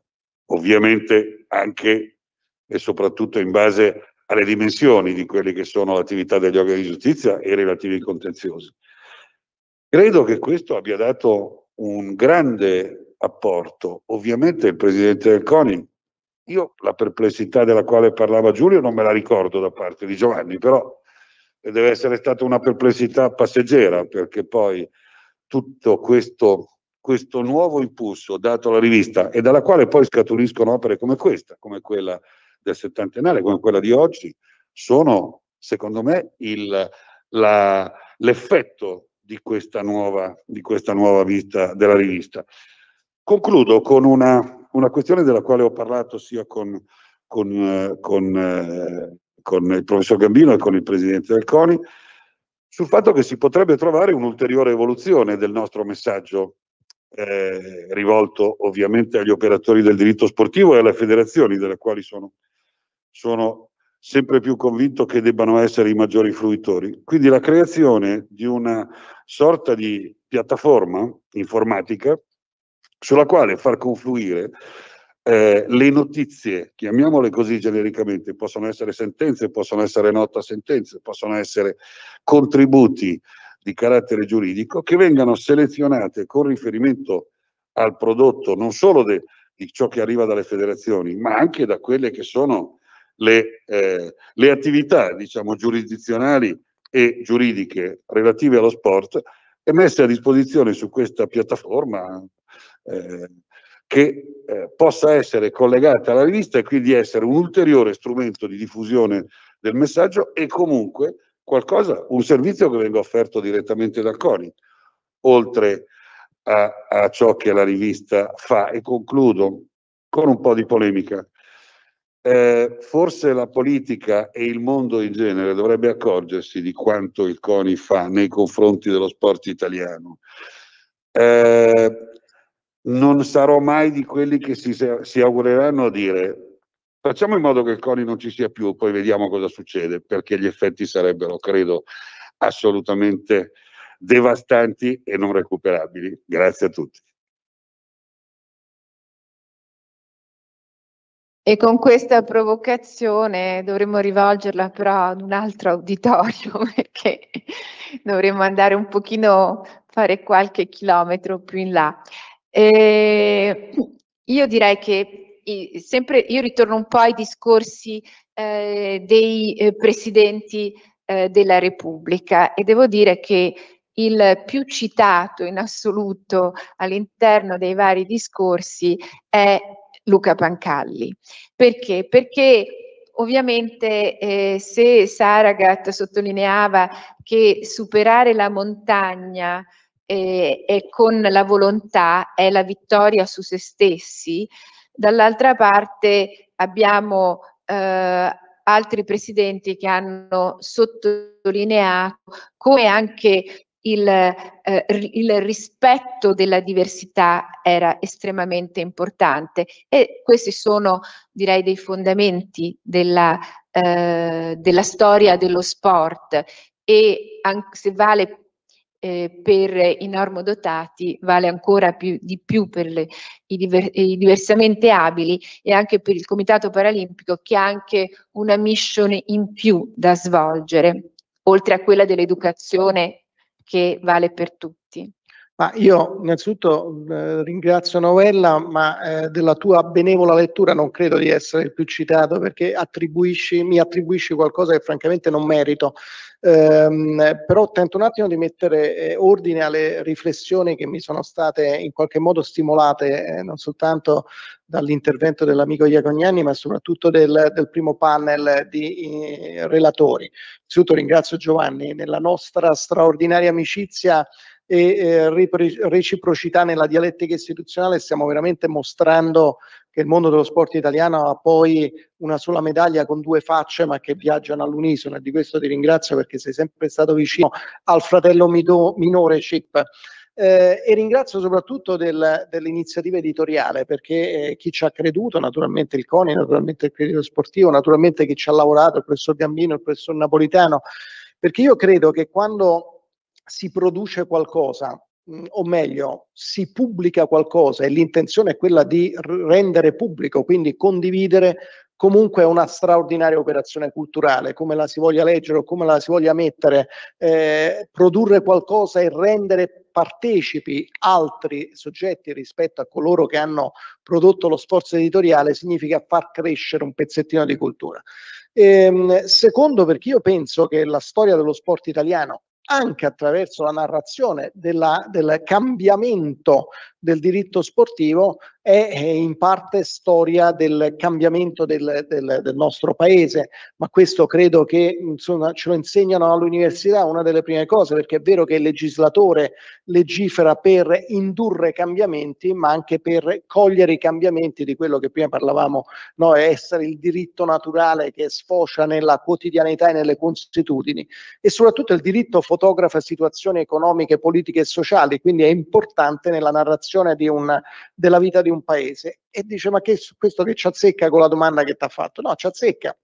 ovviamente anche e soprattutto in base alle dimensioni di quelle che sono l'attività degli organi di giustizia e relativi contenziosi. Credo che questo abbia dato un grande apporto. Ovviamente il presidente del CONI, io la perplessità della quale parlava Giulio non me la ricordo da parte di Giovanni, però deve essere stata una perplessità passeggera, perché poi tutto questo, questo nuovo impulso dato alla rivista e dalla quale poi scaturiscono opere come questa, come quella del settantenale, come quella di oggi, sono, secondo me, il, la, l'effetto di questa nuova, di questa nuova vita della rivista. Concludo con una, una, questione della quale ho parlato sia con, con, eh, con, eh, con il professor Gambino e con il presidente del CONI, sul fatto che si potrebbe trovare un'ulteriore evoluzione del nostro messaggio eh, rivolto ovviamente agli operatori del diritto sportivo e alle federazioni, delle quali sono, sono sempre più convinto che debbano essere i maggiori fruitori. Quindi la creazione di una sorta di piattaforma informatica sulla quale far confluire eh, le notizie, chiamiamole così genericamente, possono essere sentenze, possono essere nota sentenze, possono essere contributi di carattere giuridico che vengano selezionate con riferimento al prodotto non solo de, di ciò che arriva dalle federazioni, ma anche da quelle che sono le, eh, le attività diciamo, giurisdizionali e giuridiche relative allo sport e messe a disposizione su questa piattaforma eh, che eh, possa essere collegata alla rivista e quindi essere un ulteriore strumento di diffusione del messaggio e comunque qualcosa, un servizio che venga offerto direttamente da CONI, oltre a, a ciò che la rivista fa. E concludo con un po' di polemica. Eh, forse la politica e il mondo in genere dovrebbe accorgersi di quanto il CONI fa nei confronti dello sport italiano. Eh, non sarò mai di quelli che si, si augureranno a dire facciamo in modo che il CONI non ci sia più, poi vediamo cosa succede, perché gli effetti sarebbero, credo, assolutamente devastanti e non recuperabili. Grazie a tutti. E con questa provocazione dovremmo rivolgerla però ad un altro auditorio perché dovremmo andare un pochino fare qualche chilometro più in là. E io direi che sempre io ritorno un po' ai discorsi eh, dei eh, presidenti eh, della Repubblica e devo dire che il più citato in assoluto all'interno dei vari discorsi è Luca Pancalli. Perché? Perché Ovviamente eh, se Saragat sottolineava che superare la montagna eh, è con la volontà è la vittoria su se stessi, dall'altra parte abbiamo eh, altri presidenti che hanno sottolineato come anche il, eh, il, rispetto della diversità era estremamente importante e questi sono direi dei fondamenti della, eh, della storia dello sport e anche se vale eh, per i normodotati vale ancora più, di più per le, i, diver, i, diversamente abili e anche per il Comitato Paralimpico che ha anche una missione in più da svolgere, oltre a quella dell'educazione che vale per tutti. Ma io innanzitutto eh, ringrazio Novella, ma eh, della tua benevola lettura non credo di essere il più citato perché attribuisci, mi attribuisci qualcosa che francamente non merito ehm, però tento un attimo di mettere eh, ordine alle riflessioni che mi sono state in qualche modo stimolate eh, non soltanto dall'intervento dell'amico Iacognani, ma soprattutto del, del primo panel di eh, relatori. Innanzitutto ringrazio Giovanni, nella nostra straordinaria amicizia e eh, reciprocità nella dialettica istituzionale, stiamo veramente mostrando che il mondo dello sport italiano ha poi una sola medaglia con due facce ma che viaggiano all'unisono e di questo ti ringrazio perché sei sempre stato vicino al fratello mido, minore Chip. Eh, e ringrazio soprattutto del, dell'iniziativa editoriale perché eh, chi ci ha creduto, naturalmente il CONI, naturalmente il credito sportivo, naturalmente chi ci ha lavorato, il professor Gambino, il professor Napolitano, perché io credo che quando si produce qualcosa, mm, o meglio, si pubblica qualcosa e l'intenzione è quella di rendere pubblico, quindi condividere comunque una straordinaria operazione culturale, come la si voglia leggere o come la si voglia mettere, eh, produrre qualcosa e rendere partecipi altri soggetti rispetto a coloro che hanno prodotto lo sforzo editoriale significa far crescere un pezzettino di cultura. Ehm, secondo, perché io penso che la storia dello sport italiano anche attraverso la narrazione della, del cambiamento del diritto sportivo è, è in parte storia del cambiamento del, del, del, nostro paese, ma questo credo che insomma, ce lo insegnano all'università una delle prime cose, perché è vero che il legislatore legifera per indurre cambiamenti, ma anche per cogliere i cambiamenti di quello che prima parlavamo, no? essere il diritto naturale che sfocia nella quotidianità e nelle consuetudini e soprattutto il diritto fotografa situazioni economiche, politiche e sociali, quindi è importante nella narrazione di un, della vita di un paese e dice ma che questo che ci azzecca con la domanda che ti ha fatto? No, ci azzecca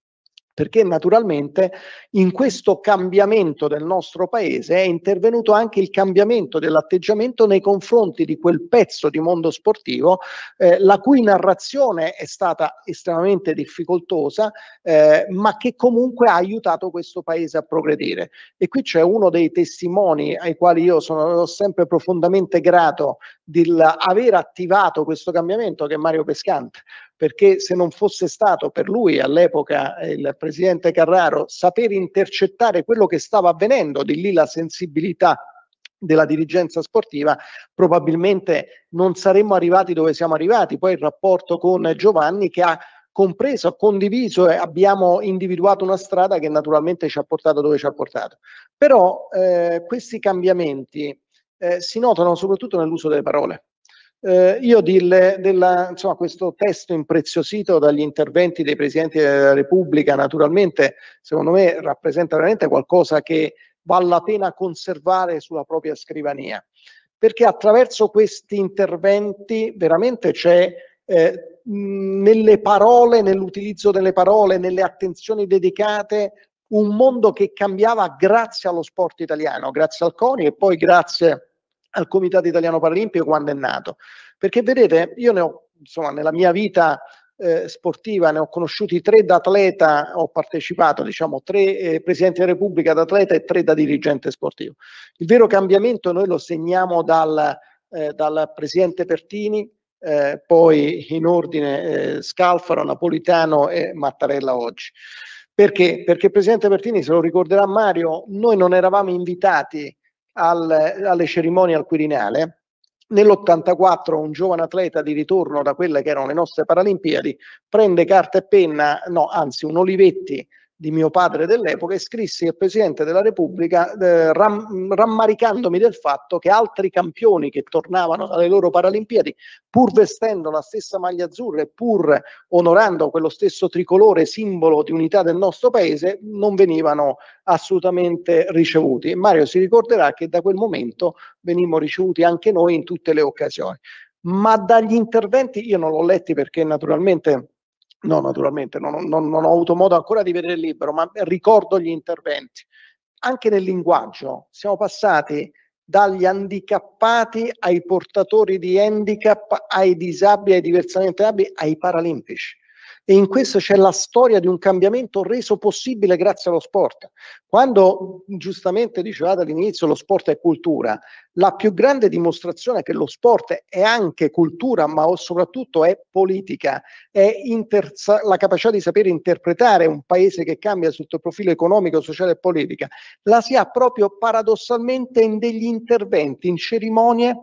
perché naturalmente in questo cambiamento del nostro paese è intervenuto anche il cambiamento dell'atteggiamento nei confronti di quel pezzo di mondo sportivo eh, la cui narrazione è stata estremamente difficoltosa, eh, ma che comunque ha aiutato questo paese a progredire. E qui c'è uno dei testimoni ai quali io sono sempre profondamente grato di aver attivato questo cambiamento che è Mario Pescante perché se non fosse stato per lui all'epoca eh, il presidente Carraro saper intercettare quello che stava avvenendo, di lì la sensibilità della dirigenza sportiva, probabilmente non saremmo arrivati dove siamo arrivati. Poi il rapporto con Giovanni che ha compreso, ha condiviso e abbiamo individuato una strada che naturalmente ci ha portato dove ci ha portato. Però eh, questi cambiamenti eh, si notano soprattutto nell'uso delle parole. Eh, io dille, della, insomma, questo testo impreziosito dagli interventi dei presidenti della Repubblica, naturalmente, secondo me rappresenta veramente qualcosa che vale la pena conservare sulla propria scrivania, perché attraverso questi interventi veramente c'è eh, nelle parole, nell'utilizzo delle parole, nelle attenzioni dedicate un mondo che cambiava grazie allo sport italiano, grazie al CONI e poi grazie al Comitato Italiano Paralimpico quando è nato. Perché vedete, io ne ho, insomma, nella mia vita eh, sportiva ne ho conosciuti tre da atleta, ho partecipato, diciamo, tre eh, Presidenti della Repubblica da atleta e tre da dirigente sportivo. Il vero cambiamento noi lo segniamo dal, eh, dal Presidente Pertini, eh, poi in ordine eh, Scalfaro, Napolitano e Mattarella oggi. Perché? Perché il Presidente Pertini, se lo ricorderà Mario, noi non eravamo invitati al, alle cerimonie al Quirinale. Nell'84 un giovane atleta di ritorno da quelle che erano le nostre Paralimpiadi prende carta e penna, no, anzi un Olivetti di mio padre dell'epoca e scrissi al Presidente della Repubblica eh, ram- rammaricandomi del fatto che altri campioni che tornavano dalle loro Paralimpiadi, pur vestendo la stessa maglia azzurra e pur onorando quello stesso tricolore simbolo di unità del nostro paese, non venivano assolutamente ricevuti. E Mario si ricorderà che da quel momento venimmo ricevuti anche noi in tutte le occasioni. Ma dagli interventi, io non l'ho letti perché naturalmente No, naturalmente, non, non, non, ho avuto modo ancora di vedere il libro, ma ricordo gli interventi. Anche nel linguaggio siamo passati dagli handicappati ai portatori di handicap, ai disabili, ai diversamente abili, ai paralimpici e in questo c'è la storia di un cambiamento reso possibile grazie allo sport. Quando giustamente dicevate all'inizio lo sport è cultura, la più grande dimostrazione che lo sport è anche cultura, ma soprattutto è politica, è interza- la capacità di sapere interpretare un paese che cambia sotto il profilo economico, sociale e politica, la si ha proprio paradossalmente in degli interventi, in cerimonie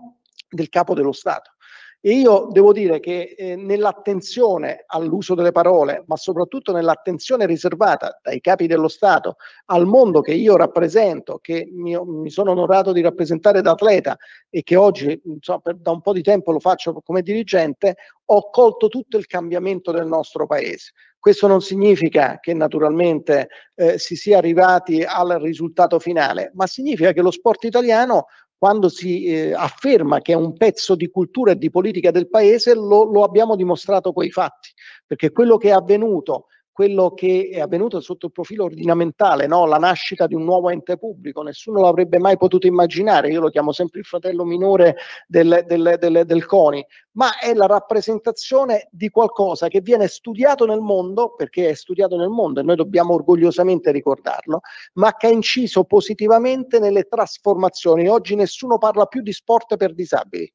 del capo dello Stato e io devo dire che eh, nell'attenzione all'uso delle parole, ma soprattutto nell'attenzione riservata dai capi dello Stato al mondo che io rappresento, che mi, mi sono onorato di rappresentare da atleta e che oggi insomma, per, da un po' di tempo lo faccio come dirigente, ho colto tutto il cambiamento del nostro paese. Questo non significa che naturalmente eh, si sia arrivati al risultato finale, ma significa che lo sport italiano quando si eh, afferma che è un pezzo di cultura e di politica del paese, lo, lo abbiamo dimostrato coi fatti, perché quello che è avvenuto quello che è avvenuto sotto il profilo ordinamentale, no? la nascita di un nuovo ente pubblico, nessuno l'avrebbe mai potuto immaginare, io lo chiamo sempre il fratello minore del, del, del, del CONI, ma è la rappresentazione di qualcosa che viene studiato nel mondo, perché è studiato nel mondo e noi dobbiamo orgogliosamente ricordarlo, ma che ha inciso positivamente nelle trasformazioni. Oggi nessuno parla più di sport per disabili.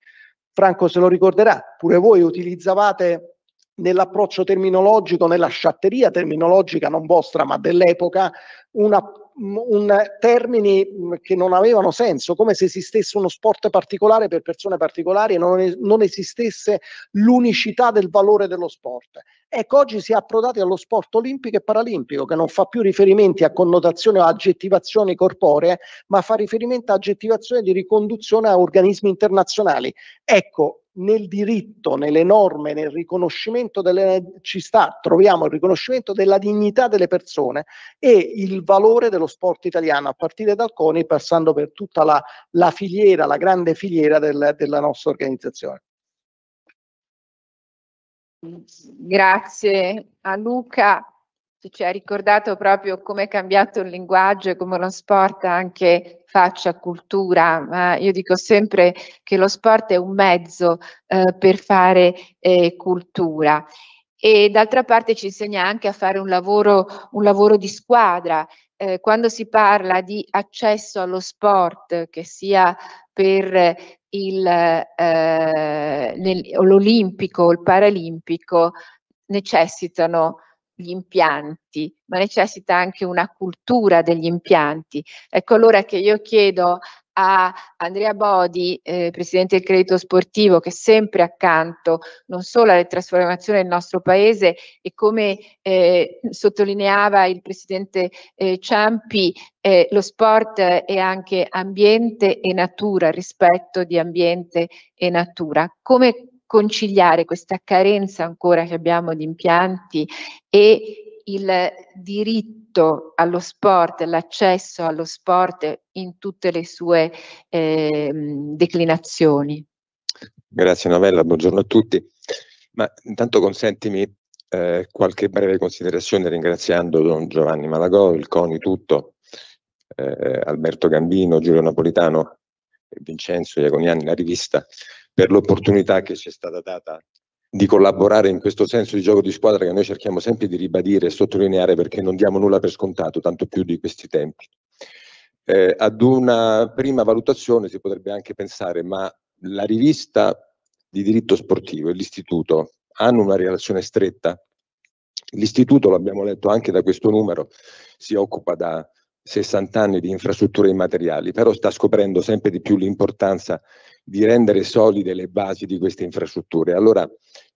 Franco se lo ricorderà, pure voi utilizzavate nell'approccio terminologico, nella sciatteria terminologica non vostra ma dell'epoca, una, mm, un, termini mm, che non avevano senso, come se esistesse uno sport particolare per persone particolari e non, non esistesse l'unicità del valore dello sport. Ecco, oggi si è approdati allo sport olimpico e paralimpico che non fa più riferimenti a connotazioni o aggettivazioni corporee, ma fa riferimento a aggettivazioni di riconduzione a organismi internazionali. Ecco, nel diritto, nelle norme, nel riconoscimento delle ci sta, troviamo il riconoscimento della dignità delle persone e il valore dello sport italiano, a partire dal CONI, passando per tutta la, la filiera, la grande filiera del, della nostra organizzazione. Grazie a Luca che ci ha ricordato proprio come è cambiato il linguaggio e come lo sport anche faccia cultura, ma io dico sempre che lo sport è un mezzo eh, per fare eh, cultura e d'altra parte ci insegna anche a fare un lavoro, un lavoro di squadra. Eh, quando si parla di accesso allo sport, che sia per il, eh, l'olimpico o il paralimpico, necessitano gli impianti, ma necessita anche una cultura degli impianti. Ecco allora che io chiedo a Andrea Bodi, eh, presidente del Credito Sportivo, che è sempre accanto non solo alle trasformazioni del nostro paese e come eh, sottolineava il presidente eh, Ciampi, eh, lo sport è anche ambiente e natura, rispetto di ambiente e natura. Come conciliare questa carenza ancora che abbiamo di impianti e il diritto allo sport, l'accesso allo sport in tutte le sue eh, declinazioni. Grazie Novella, buongiorno a tutti. Ma intanto consentimi eh, qualche breve considerazione ringraziando Don Giovanni Malagò, il CONI tutto, eh, Alberto Gambino, Giulio Napolitano, Vincenzo Iagoniani, la rivista, per l'opportunità che ci è stata data di collaborare in questo senso di gioco di squadra che noi cerchiamo sempre di ribadire e sottolineare perché non diamo nulla per scontato, tanto più di questi tempi. Eh, ad una prima valutazione si potrebbe anche pensare, ma la rivista di diritto sportivo e l'istituto hanno una relazione stretta? L'istituto, l'abbiamo letto anche da questo numero, si occupa da 60 anni di infrastrutture immateriali, però sta scoprendo sempre di più l'importanza di rendere solide le basi di queste infrastrutture. Allora,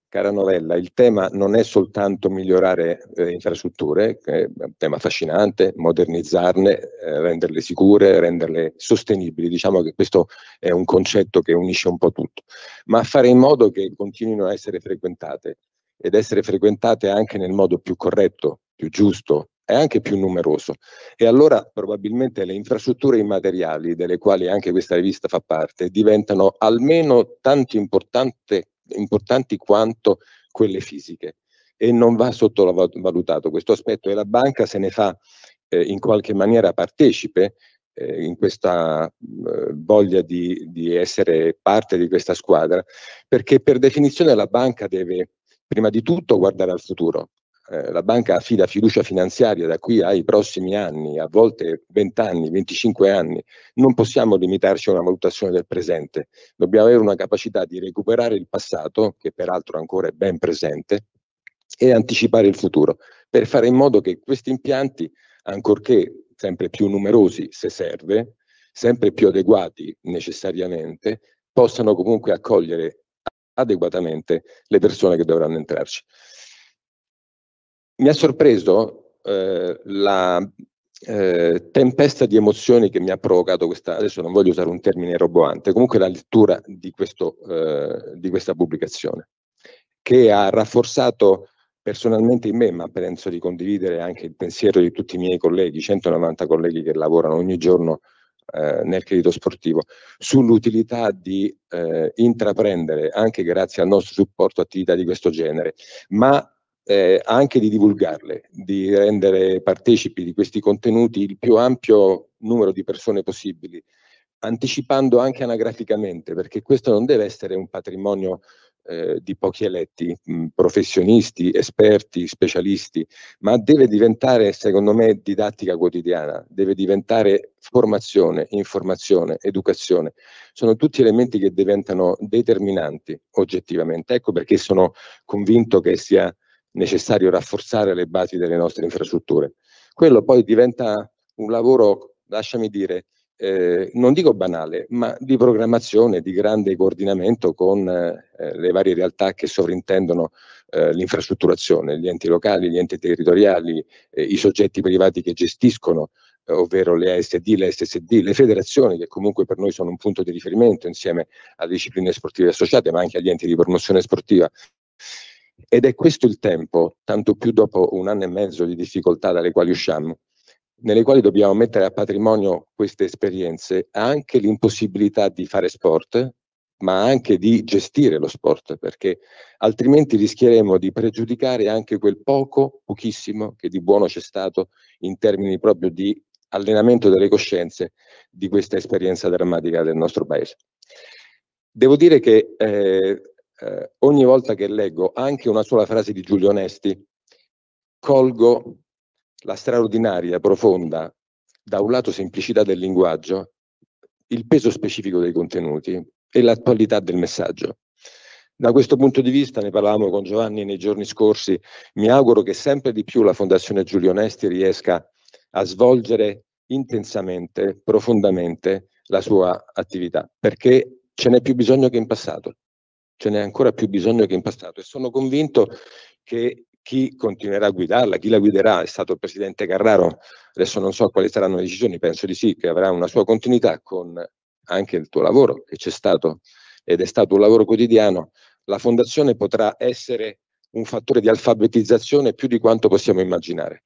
cara Novella, il tema non è soltanto migliorare eh, le infrastrutture, che è un tema affascinante, modernizzarne, eh, renderle sicure, renderle sostenibili, diciamo che questo è un concetto che unisce un po' tutto, ma fare in modo che continuino a essere frequentate ed essere frequentate anche nel modo più corretto, più giusto, è anche più numeroso. E allora probabilmente le infrastrutture immateriali, delle quali anche questa rivista fa parte, diventano almeno tanto importanti quanto quelle fisiche. E non va sottovalutato questo aspetto e la banca se ne fa eh, in qualche maniera partecipe eh, in questa eh, voglia di, di essere parte di questa squadra, perché per definizione la banca deve prima di tutto guardare al futuro, eh, la banca affida fiducia finanziaria da qui ai prossimi anni, a volte 20 anni, 25 anni, non possiamo limitarci a una valutazione del presente, dobbiamo avere una capacità di recuperare il passato, che peraltro ancora è ben presente, e anticipare il futuro, per fare in modo che questi impianti, ancorché sempre più numerosi se serve, sempre più adeguati necessariamente, possano comunque accogliere adeguatamente le persone che dovranno entrarci mi ha sorpreso eh, la eh, tempesta di emozioni che mi ha provocato questa, adesso non voglio usare un termine roboante, comunque la lettura di, questo, eh, di questa pubblicazione, che ha rafforzato personalmente in me, ma penso di condividere anche il pensiero di tutti i miei colleghi, 190 colleghi che lavorano ogni giorno eh, nel credito sportivo, sull'utilità di eh, intraprendere, anche grazie al nostro supporto, attività di questo genere, ma eh, anche di divulgarle, di rendere partecipi di questi contenuti il più ampio numero di persone possibili, anticipando anche anagraficamente, perché questo non deve essere un patrimonio eh, di pochi eletti, mh, mm, professionisti, esperti, specialisti, ma deve diventare, secondo me, didattica quotidiana, deve diventare formazione, informazione, educazione. Sono tutti elementi che diventano determinanti oggettivamente. Ecco perché sono convinto che sia necessario rafforzare le basi delle nostre infrastrutture. Quello poi diventa un lavoro, lasciami dire, eh, non dico banale, ma di programmazione, di grande coordinamento con eh, le varie realtà che sovrintendono eh, l'infrastrutturazione, gli enti locali, gli enti territoriali, eh, i soggetti privati che gestiscono, eh, ovvero le ASD, le SSD, le federazioni che comunque per noi sono un punto di riferimento insieme alle discipline sportive associate, ma anche agli enti di promozione sportiva. Ed è questo il tempo, tanto più dopo un anno e mezzo di difficoltà dalle quali usciamo, nelle quali dobbiamo mettere a patrimonio queste esperienze, anche l'impossibilità di fare sport, ma anche di gestire lo sport, perché altrimenti rischieremo di pregiudicare anche quel poco, pochissimo che di buono c'è stato in termini proprio di allenamento delle coscienze di questa esperienza drammatica del nostro paese. Devo dire che eh, eh, ogni volta che leggo anche una sola frase di Giulio Onesti, colgo la straordinaria, profonda, da un lato semplicità del linguaggio, il peso specifico dei contenuti e l'attualità del messaggio. Da questo punto di vista, ne parlavamo con Giovanni nei giorni scorsi, mi auguro che sempre di più la Fondazione Giulio Onesti riesca a svolgere intensamente, profondamente la sua attività, perché ce n'è più bisogno che in passato ce n'è ancora più bisogno che in passato e sono convinto che chi continuerà a guidarla, chi la guiderà, è stato il presidente Carraro, adesso non so quali saranno le decisioni, penso di sì, che avrà una sua continuità con anche il tuo lavoro che c'è stato ed è stato un lavoro quotidiano, la fondazione potrà essere un fattore di alfabetizzazione più di quanto possiamo immaginare.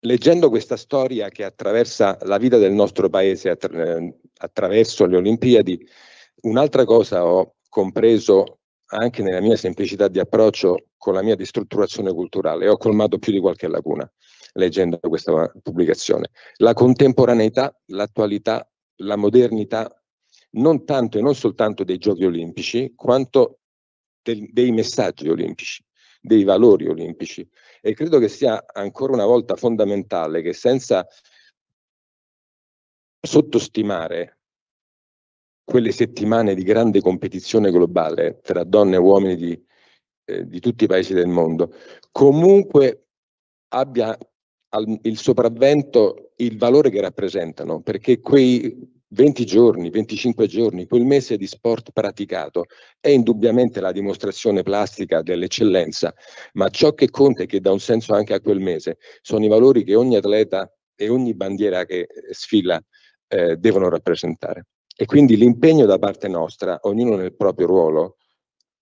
Leggendo questa storia che attraversa la vita del nostro paese eh, attraverso le Olimpiadi, Un'altra cosa ho compreso anche nella mia semplicità di approccio con la mia distrutturazione culturale, ho colmato più di qualche lacuna leggendo questa pubblicazione. La contemporaneità, l'attualità, la modernità, non tanto e non soltanto dei giochi olimpici, quanto del, dei messaggi olimpici, dei valori olimpici. E credo che sia ancora una volta fondamentale che senza sottostimare quelle settimane di grande competizione globale tra donne e uomini di, eh, di tutti i paesi del mondo, comunque abbia al, il sopravvento il valore che rappresentano, perché quei 20 giorni, 25 giorni, quel mese di sport praticato è indubbiamente la dimostrazione plastica dell'eccellenza, ma ciò che conta e che dà un senso anche a quel mese sono i valori che ogni atleta e ogni bandiera che sfila eh, devono rappresentare. E quindi l'impegno da parte nostra, ognuno nel proprio ruolo,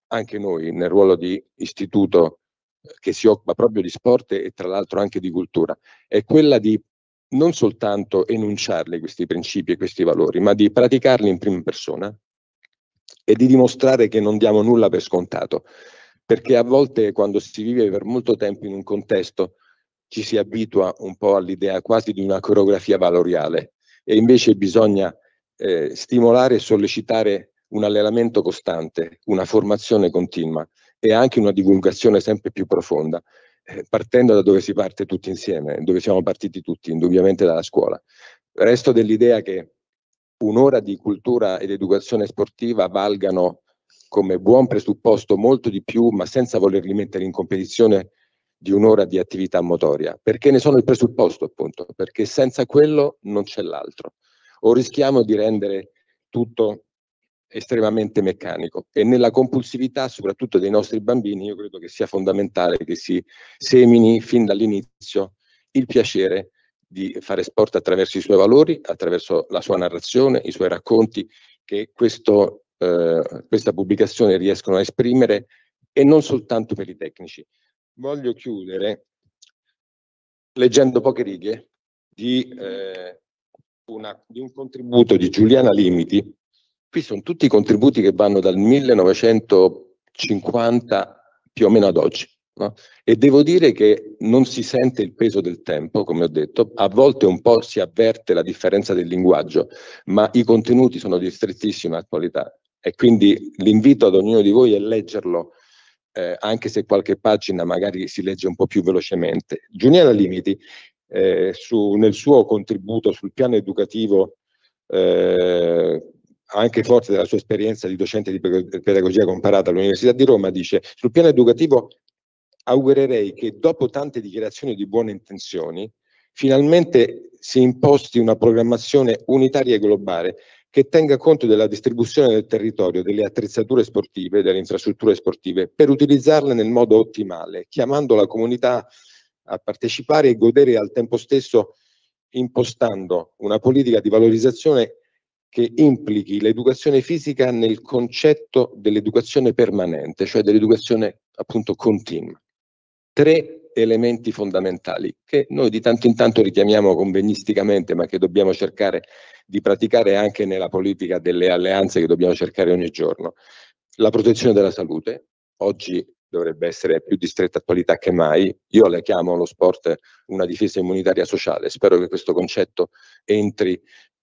anche noi nel ruolo di istituto eh, che si occupa proprio di sport e tra l'altro anche di cultura, è quella di non soltanto enunciarli questi principi e questi valori, ma di praticarli in prima persona e di dimostrare che non diamo nulla per scontato, perché a volte quando si vive per molto tempo in un contesto ci si abitua un po' all'idea quasi di una coreografia valoriale e invece bisogna eh, stimolare e sollecitare un allenamento costante, una formazione continua e anche una divulgazione sempre più profonda, eh, partendo da dove si parte tutti insieme, dove siamo partiti tutti, indubbiamente dalla scuola. Resto dell'idea che un'ora di cultura ed educazione sportiva valgano come buon presupposto molto di più, ma senza volerli mettere in competizione di un'ora di attività motoria, perché ne sono il presupposto appunto, perché senza quello non c'è l'altro o rischiamo di rendere tutto estremamente meccanico e nella compulsività soprattutto dei nostri bambini io credo che sia fondamentale che si semini fin dall'inizio il piacere di fare sport attraverso i suoi valori, attraverso la sua narrazione, i suoi racconti che questo, eh, questa pubblicazione riescono a esprimere e non soltanto per i tecnici. Voglio chiudere leggendo poche righe di eh, una, di un contributo di Giuliana Limiti. Qui sono tutti i contributi che vanno dal 1950 più o meno ad oggi. No? E devo dire che non si sente il peso del tempo, come ho detto, a volte un po' si avverte la differenza del linguaggio, ma i contenuti sono di strettissima attualità e quindi l'invito ad ognuno di voi è leggerlo, eh, anche se qualche pagina magari si legge un po' più velocemente. Giuliana Limiti eh, su, nel suo contributo sul piano educativo, eh, anche forte della sua esperienza di docente di pedagogia comparata all'Università di Roma, dice sul piano educativo augurerei che dopo tante dichiarazioni di buone intenzioni, finalmente si imposti una programmazione unitaria e globale che tenga conto della distribuzione del territorio, delle attrezzature sportive, delle infrastrutture sportive, per utilizzarle nel modo ottimale, chiamando la comunità a partecipare e godere al tempo stesso impostando una politica di valorizzazione che implichi l'educazione fisica nel concetto dell'educazione permanente, cioè dell'educazione appunto continua. Tre elementi fondamentali che noi di tanto in tanto richiamiamo convenisticamente, ma che dobbiamo cercare di praticare anche nella politica delle alleanze che dobbiamo cercare ogni giorno. La protezione della salute. Oggi dovrebbe essere più di stretta attualità che mai. Io le chiamo lo sport una difesa immunitaria sociale. Spero che questo concetto entri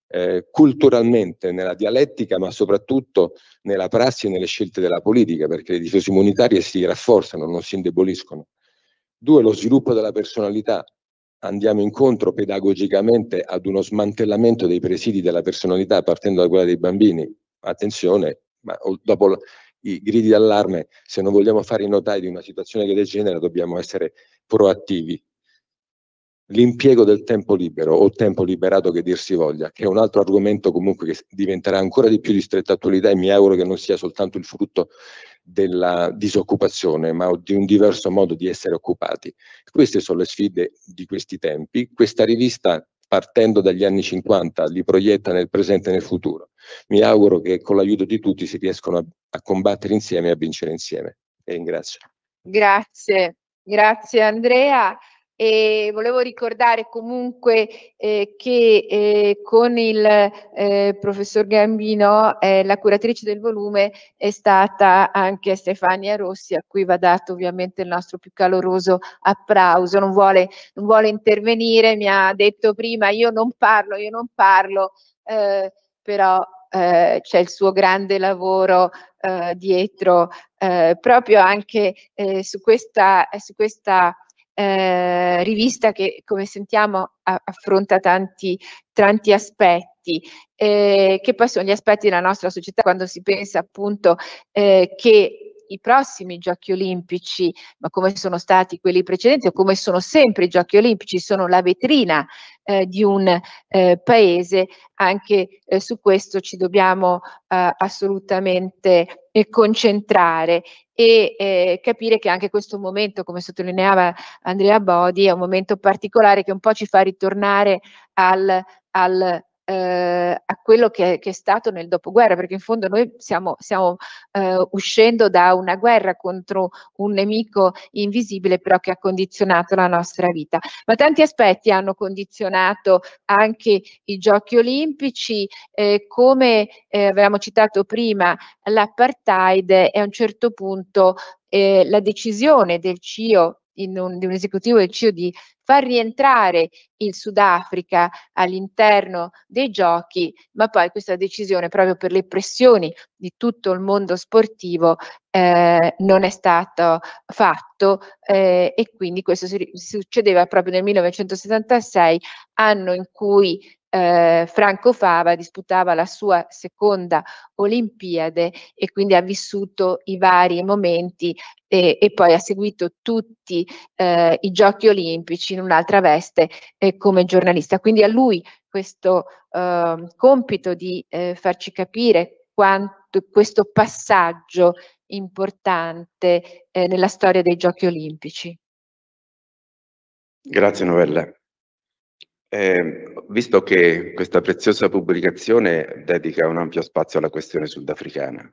eh, culturalmente nella dialettica, ma soprattutto nella prassi e nelle scelte della politica, perché le difese immunitarie si rafforzano, non si indeboliscono. Due, lo sviluppo della personalità. Andiamo incontro pedagogicamente ad uno smantellamento dei presidi della personalità partendo da quella dei bambini. Attenzione, ma dopo i gridi d'allarme, se non vogliamo fare i notai di una situazione che degenera, dobbiamo essere proattivi. L'impiego del tempo libero o tempo liberato che dir si voglia, che è un altro argomento comunque che diventerà ancora di più di stretta attualità e mi auguro che non sia soltanto il frutto della disoccupazione, ma di un diverso modo di essere occupati. Queste sono le sfide di questi tempi. Questa rivista partendo dagli anni 50, li proietta nel presente e nel futuro. Mi auguro che con l'aiuto di tutti si riescano a a combattere insieme e a vincere insieme. E ringrazio. Grazie, grazie Andrea. E volevo ricordare comunque eh, che eh, con il eh, professor Gambino, eh, la curatrice del volume, è stata anche Stefania Rossi, a cui va dato ovviamente il nostro più caloroso applauso. Non vuole, non vuole intervenire, mi ha detto prima io non parlo, io non parlo, eh, però eh, c'è il suo grande lavoro eh, dietro, eh, proprio anche eh, su questa, su questa eh, rivista che, come sentiamo, affronta tanti, tanti aspetti, eh, che poi sono gli aspetti della nostra società quando si pensa appunto che i prossimi giochi olimpici, ma come sono stati quelli precedenti o come sono sempre i giochi olimpici, sono la vetrina eh, di un eh, paese, anche eh, su questo ci dobbiamo eh, assolutamente eh, concentrare e eh, capire che anche questo momento, come sottolineava Andrea Bodi, è un momento particolare che un po' ci fa ritornare al, al eh, a quello che, che, è stato nel dopoguerra, perché in fondo noi siamo, stiamo eh, uscendo da una guerra contro un nemico invisibile, però che ha condizionato la nostra vita. Ma tanti aspetti hanno condizionato anche i giochi olimpici, eh, come eh, avevamo citato prima, l'apartheid e a un certo punto eh, la decisione del CIO un, di un esecutivo del CIO di far rientrare il Sudafrica all'interno dei giochi, ma poi questa decisione proprio per le pressioni di tutto il mondo sportivo eh, non è stata fatta eh, e quindi questo si, succedeva proprio nel 1976, anno in cui eh, Franco Fava disputava la sua seconda Olimpiade e quindi ha vissuto i vari momenti e, e poi ha seguito tutti eh, i giochi olimpici in un'altra veste eh, come giornalista. Quindi a lui questo ehm, compito di eh, farci capire quanto questo passaggio importante eh, nella storia dei giochi olimpici. Grazie Novella. Eh, visto che questa preziosa pubblicazione dedica un ampio spazio alla questione sudafricana,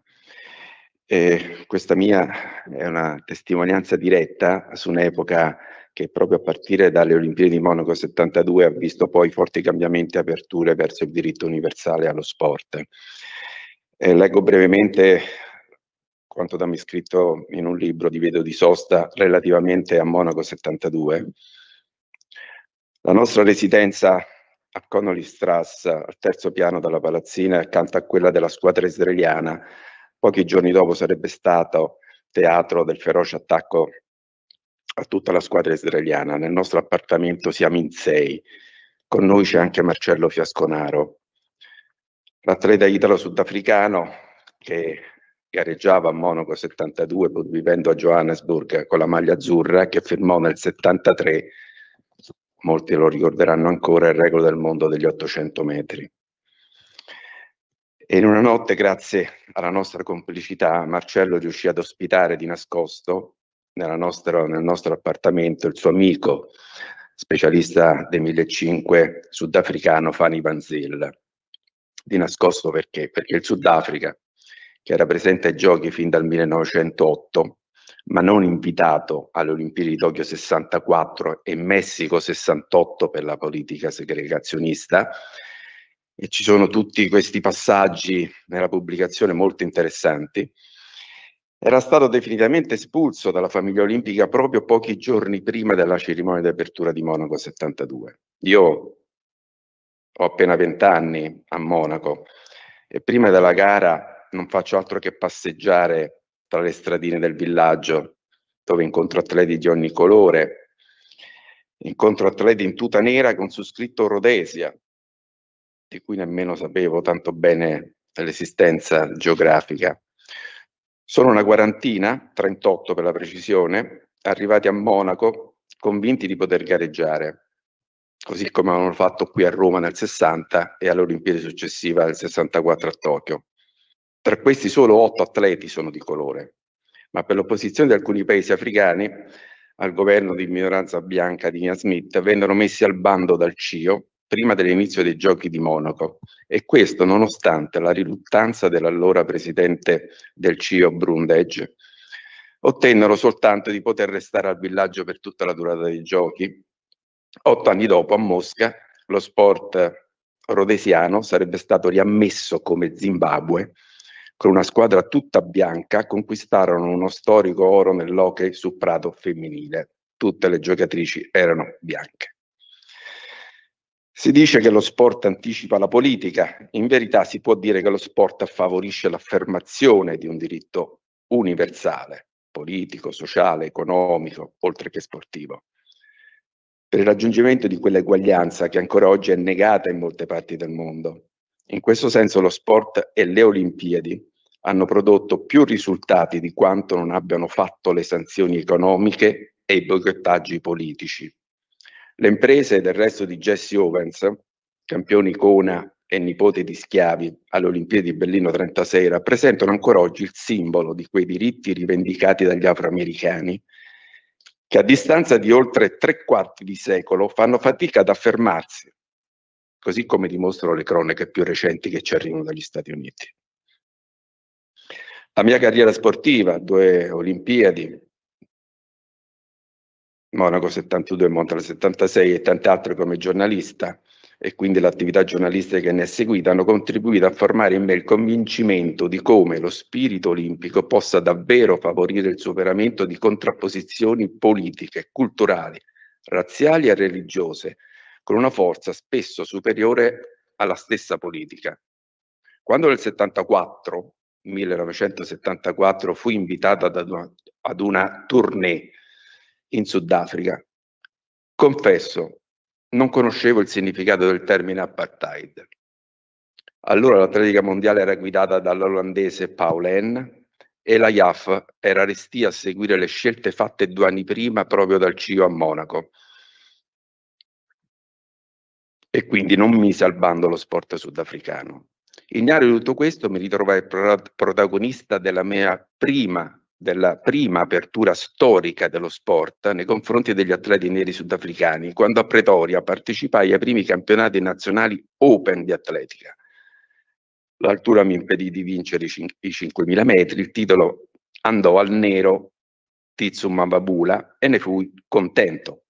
eh, questa mia è una testimonianza diretta su un'epoca che proprio a partire dalle Olimpiadi di Monaco 72 ha visto poi forti cambiamenti e aperture verso il diritto universale allo sport. Eh, leggo brevemente quanto da me scritto in un libro di Vedo di Sosta relativamente a Monaco 72 la nostra residenza a Connolly Strass, al terzo piano della palazzina, accanto a quella della squadra israeliana, pochi giorni dopo sarebbe stato teatro del feroce attacco a tutta la squadra israeliana. Nel nostro appartamento siamo in sei. Con noi c'è anche Marcello Fiasconaro, l'atleta italo-sudafricano che gareggiava a Monaco 72 pur vivendo a Johannesburg con la maglia azzurra che firmò nel 73 molti lo ricorderanno ancora, il regolo del mondo degli 800 metri. E in una notte, grazie alla nostra complicità, Marcello riuscì ad ospitare di nascosto nostra, nel nostro appartamento il suo amico, specialista dei 1500 sudafricano Fani Banzil. Di nascosto perché? Perché il Sudafrica, che era presente ai giochi fin dal 1908, ma non invitato alle Olimpiadi di Tokyo 64 e Messico 68 per la politica segregazionista. E ci sono tutti questi passaggi nella pubblicazione molto interessanti. Era stato definitivamente espulso dalla famiglia olimpica proprio pochi giorni prima della cerimonia di apertura di Monaco 72. Io ho appena 20 anni a Monaco e prima della gara non faccio altro che passeggiare tra le stradine del villaggio, dove incontro atleti di ogni colore. Incontro atleti in tuta nera con su scritto Rhodesia, di cui nemmeno sapevo tanto bene l'esistenza geografica. Sono una quarantina, 38 per la precisione, arrivati a Monaco convinti di poter gareggiare, così come avevano fatto qui a Roma nel 60 e all'Olimpiade successiva del 64 a Tokyo. Tra questi solo otto atleti sono di colore, ma per l'opposizione di alcuni paesi africani al governo di minoranza bianca di Nia Smith vennero messi al bando dal CIO prima dell'inizio dei giochi di Monaco e questo nonostante la riluttanza dell'allora presidente del CIO Brundage. Ottennero soltanto di poter restare al villaggio per tutta la durata dei giochi. Otto anni dopo a Mosca lo sport rodesiano sarebbe stato riammesso come Zimbabwe con una squadra tutta bianca, conquistarono uno storico oro nell'hockey su prato femminile. Tutte le giocatrici erano bianche. Si dice che lo sport anticipa la politica, in verità si può dire che lo sport favorisce l'affermazione di un diritto universale, politico, sociale, economico, oltre che sportivo. Per il raggiungimento di quell'eguaglianza che ancora oggi è negata in molte parti del mondo. In questo senso lo sport e le Olimpiadi hanno prodotto più risultati di quanto non abbiano fatto le sanzioni economiche e i boicottaggi politici. Le imprese del resto di Jesse Owens, campione icona e nipote di schiavi alle Olimpiadi di Berlino 36, rappresentano ancora oggi il simbolo di quei diritti rivendicati dagli afroamericani che a distanza di oltre tre quarti di secolo fanno fatica ad affermarsi, così come dimostrano le cronache più recenti che ci arrivano dagli Stati Uniti. La mia carriera sportiva, due Olimpiadi, Monaco 72 e Montreal 76 e tante altre come giornalista e quindi l'attività giornalistica che ne è seguita hanno contribuito a formare in me il convincimento di come lo spirito olimpico possa davvero favorire il superamento di contrapposizioni politiche, culturali, razziali e religiose, con una forza spesso superiore alla stessa politica. Quando nel 74 1974 fu invitata ad una tournée in Sudafrica. Confesso, non conoscevo il significato del termine apartheid. Allora l'atletica mondiale era guidata dall'olandese Paulen e la IAF era restia a seguire le scelte fatte due anni prima proprio dal CIO a Monaco e quindi non mise al bando lo sport sudafricano. Ignaro di tutto questo mi ritrovai protagonista della mia prima della prima apertura storica dello sport nei confronti degli atleti neri sudafricani, quando a Pretoria partecipai ai primi campionati nazionali open di atletica. L'altura mi impedì di vincere i 5.000 metri, il titolo andò al nero Tizum Mambabula e ne fui contento.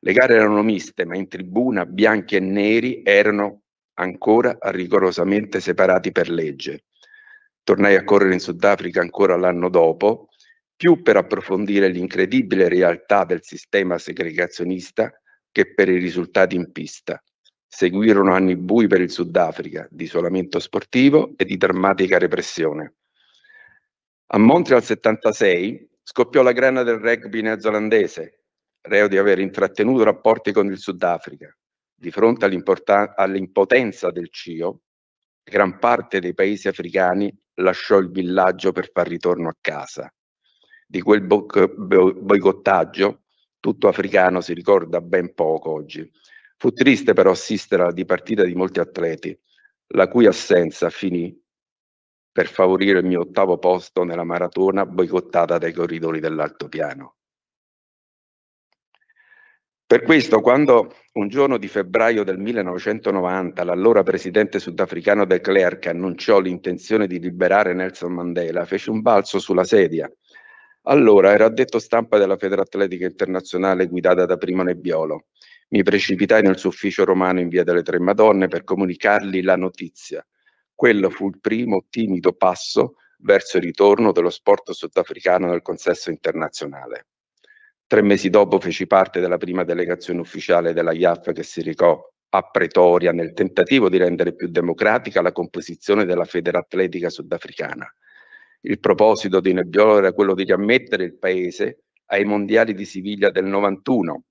Le gare erano miste, ma in tribuna bianchi e neri erano ancora rigorosamente separati per legge. Tornai a correre in Sudafrica ancora l'anno dopo, più per approfondire l'incredibile realtà del sistema segregazionista che per i risultati in pista. Seguirono anni bui per il Sudafrica, di isolamento sportivo e di drammatica repressione. A Montreal 76 scoppiò la grana del rugby neozelandese, reo di aver intrattenuto rapporti con il Sudafrica. Di fronte all'impotenza del CIO, gran parte dei paesi africani lasciò il villaggio per far ritorno a casa. Di quel bo- bo- boicottaggio tutto africano si ricorda ben poco oggi. Fu triste però assistere alla dipartita di molti atleti, la cui assenza finì per favorire il mio ottavo posto nella maratona boicottata dai corridori dell'altopiano. Per questo, quando un giorno di febbraio del 1990 l'allora presidente sudafricano De Klerk annunciò l'intenzione di liberare Nelson Mandela, fece un balzo sulla sedia. Allora era addetto stampa della Federatletica Internazionale guidata da Primo Nebbiolo. Mi precipitai nel suo ufficio romano in via delle Tre Madonne per comunicargli la notizia. Quello fu il primo timido passo verso il ritorno dello sport sudafricano nel consesso internazionale. Tre mesi dopo feci parte della prima delegazione ufficiale della IAF che si recò a Pretoria nel tentativo di rendere più democratica la composizione della federa atletica sudafricana. Il proposito di Nebbiolo era quello di riammettere il paese ai mondiali di Siviglia del 91,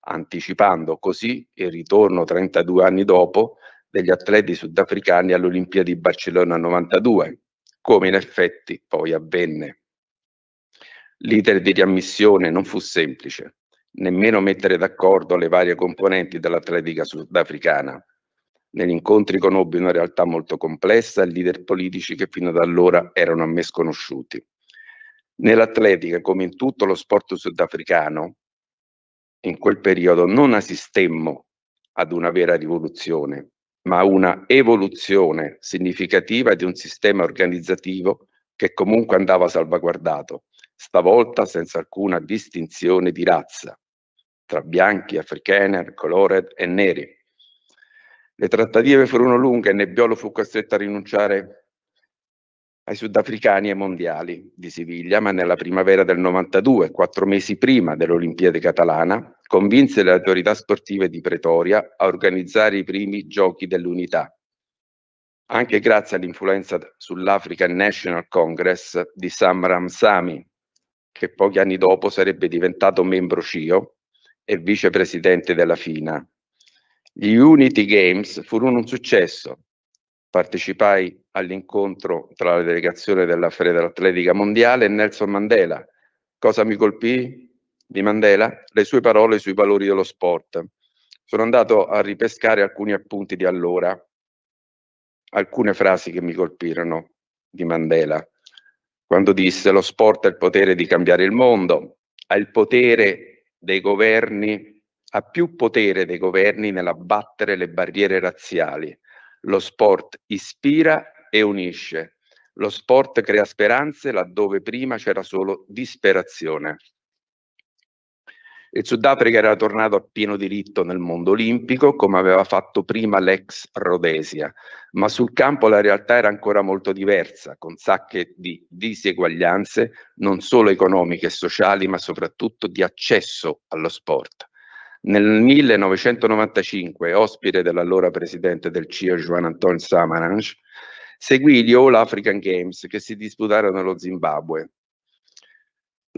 anticipando così il ritorno 32 anni dopo degli atleti sudafricani alle Olimpiadi di Barcellona 92, come in effetti poi avvenne. L'iter di riammissione non fu semplice, nemmeno mettere d'accordo le varie componenti dell'atletica sudafricana. Negli incontri conobbi una realtà molto complessa e leader politici che fino ad allora erano a me sconosciuti. Nell'atletica, come in tutto lo sport sudafricano, in quel periodo non assistemmo ad una vera rivoluzione, ma a una evoluzione significativa di un sistema organizzativo che comunque andava salvaguardato stavolta senza alcuna distinzione di razza, tra bianchi, africani, colored e neri. Le trattative furono lunghe e Nebbiolo fu costretto a rinunciare ai sudafricani e ai mondiali di Siviglia, ma nella primavera del 92, quattro mesi prima dell'Olimpiade catalana, convinse le autorità sportive di Pretoria a organizzare i primi giochi dell'unità, anche grazie all'influenza sull'African National Congress di Samram Sami, che pochi anni dopo sarebbe diventato membro CIO e vicepresidente della FINA. Gli Unity Games furono un successo. Partecipai all'incontro tra la delegazione della Atletica Mondiale e Nelson Mandela. Cosa mi colpì di Mandela? Le sue parole sui valori dello sport. Sono andato a ripescare alcuni appunti di allora, alcune frasi che mi colpirono di Mandela quando disse lo sport ha il potere di cambiare il mondo, ha il potere dei governi, ha più potere dei governi nell'abbattere le barriere razziali. Lo sport ispira e unisce. Lo sport crea speranze laddove prima c'era solo disperazione. Il Sudafrica era tornato a pieno diritto nel mondo olimpico, come aveva fatto prima l'ex Rhodesia, ma sul campo la realtà era ancora molto diversa, con sacche di diseguaglianze non solo economiche e sociali, ma soprattutto di accesso allo sport. Nel 1995, ospite dell'allora presidente del CIO Juan Anton Samaranch, seguì gli All African Games che si disputarono nello Zimbabwe,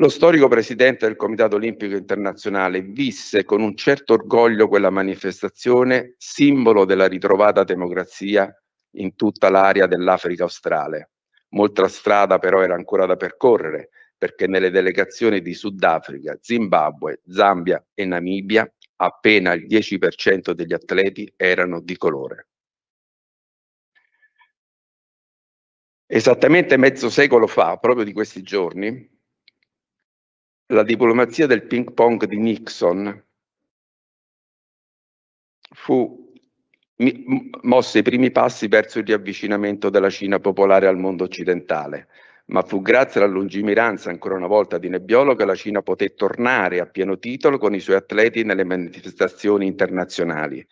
lo storico presidente del Comitato Olimpico Internazionale visse con un certo orgoglio quella manifestazione, simbolo della ritrovata democrazia in tutta l'area dell'Africa australe. Molta strada però era ancora da percorrere, perché nelle delegazioni di Sudafrica, Zimbabwe, Zambia e Namibia appena il 10% degli atleti erano di colore. Esattamente mezzo secolo fa, proprio di questi giorni, la diplomazia del ping pong di Nixon fu mosse i primi passi verso il riavvicinamento della Cina popolare al mondo occidentale, ma fu grazie alla lungimiranza ancora una volta di Nebbiolo che la Cina poté tornare a pieno titolo con i suoi atleti nelle manifestazioni internazionali.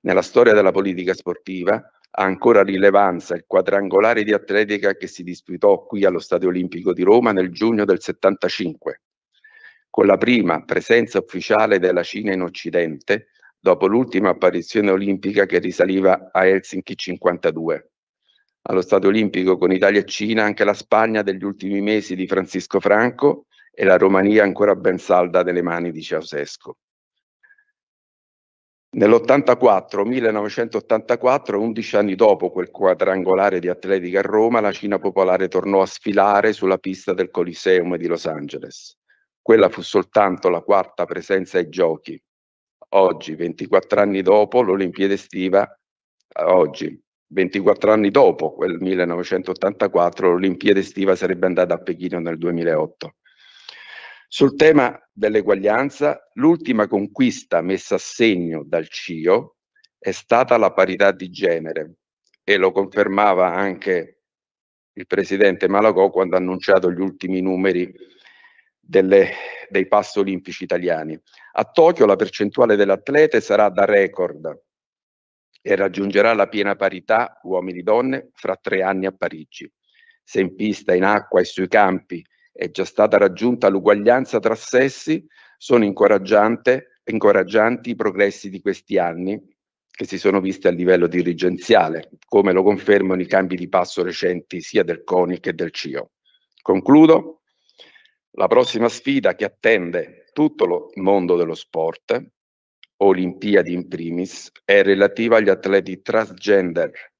Nella storia della politica sportiva ha ancora rilevanza il quadrangolare di atletica che si disputò qui allo Stadio Olimpico di Roma nel giugno del 75 con la prima presenza ufficiale della Cina in Occidente dopo l'ultima apparizione olimpica che risaliva a Helsinki 52. Allo Stato olimpico con Italia e Cina anche la Spagna degli ultimi mesi di Francisco Franco e la Romania ancora ben salda delle mani di Ceausescu. Nell'84, 1984, 11 anni dopo quel quadrangolare di atletica a Roma, la Cina popolare tornò a sfilare sulla pista del Coliseum di Los Angeles. Quella fu soltanto la quarta presenza ai giochi. Oggi, 24 anni dopo l'Olimpiade estiva, oggi, 24 anni dopo quel 1984, l'Olimpiade estiva sarebbe andata a Pechino nel 2008. Sul tema dell'eguaglianza, l'ultima conquista messa a segno dal CIO è stata la parità di genere e lo confermava anche il presidente Malagò quando ha annunciato gli ultimi numeri delle, dei pass olimpici italiani. A Tokyo la percentuale dell'atlete sarà da record e raggiungerà la piena parità uomini-donne fra tre anni a Parigi. Se in pista, in acqua e sui campi è già stata raggiunta l'uguaglianza tra sessi, sono incoraggianti i progressi di questi anni che si sono visti a livello dirigenziale, come lo confermano i cambi di passo recenti sia del CONI che del CIO. Concludo la prossima sfida che attende tutto il mondo dello sport, Olimpiadi in primis, è relativa agli atleti transgender.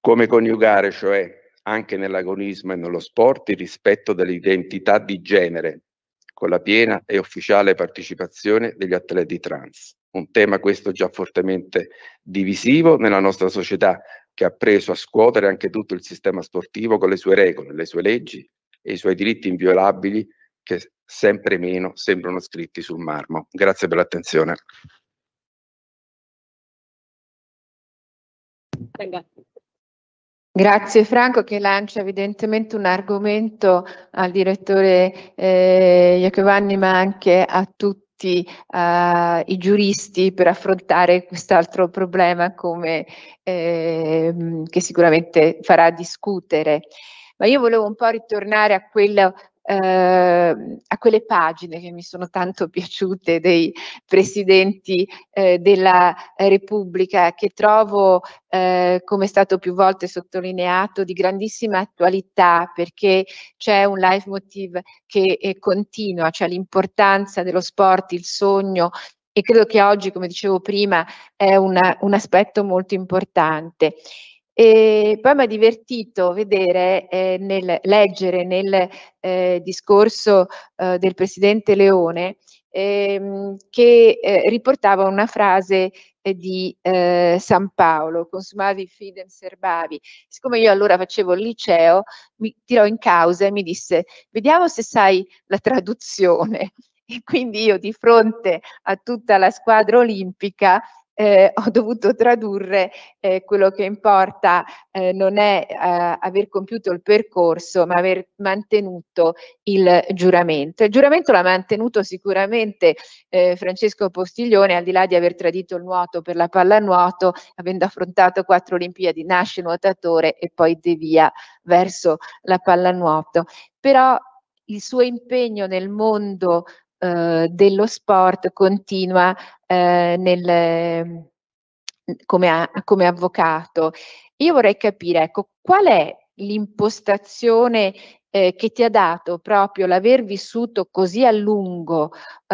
Come coniugare, cioè, anche nell'agonismo e nello sport il rispetto dell'identità di genere, con la piena e ufficiale partecipazione degli atleti trans. Un tema questo già fortemente divisivo nella nostra società, che ha preso a scuotere anche tutto il sistema sportivo con le sue regole, le sue leggi, e i suoi diritti inviolabili che sempre meno sembrano scritti sul marmo. Grazie per l'attenzione. Grazie Franco che lancia evidentemente un argomento al direttore eh, Iacovanni ma anche a tutti uh, i giuristi per affrontare quest'altro problema come, eh, che sicuramente farà discutere ma io volevo un po' ritornare a quel eh, a quelle pagine che mi sono tanto piaciute dei presidenti eh, della Repubblica, che trovo, eh, come è stato più volte sottolineato, di grandissima attualità perché c'è un leitmotiv che eh, continua, cioè l'importanza dello sport, il sogno. E credo che oggi, come dicevo prima, è una, un aspetto molto importante. E poi mi ha divertito vedere, eh, nel leggere nel eh, discorso eh, del Presidente Leone, ehm, che eh, riportava una frase eh, di eh, San Paolo, consumavi fidem serbavi. Siccome io allora facevo il liceo, mi tirò in causa e mi disse, vediamo se sai la traduzione. E quindi io di fronte a tutta la squadra olimpica eh, ho dovuto tradurre eh, quello che importa eh, non è eh, aver compiuto il percorso, ma aver mantenuto il giuramento. Il giuramento l'ha mantenuto sicuramente eh, Francesco Postiglione, al di là di aver tradito il nuoto per la pallanuoto, avendo affrontato quattro Olimpiadi, nasce nuotatore e poi devia verso la pallanuoto. Però il suo impegno nel mondo eh, dello sport continua eh, nel, come, a, come avvocato. Io vorrei capire ecco, qual è l'impostazione eh, che ti ha dato proprio l'aver vissuto così a lungo eh,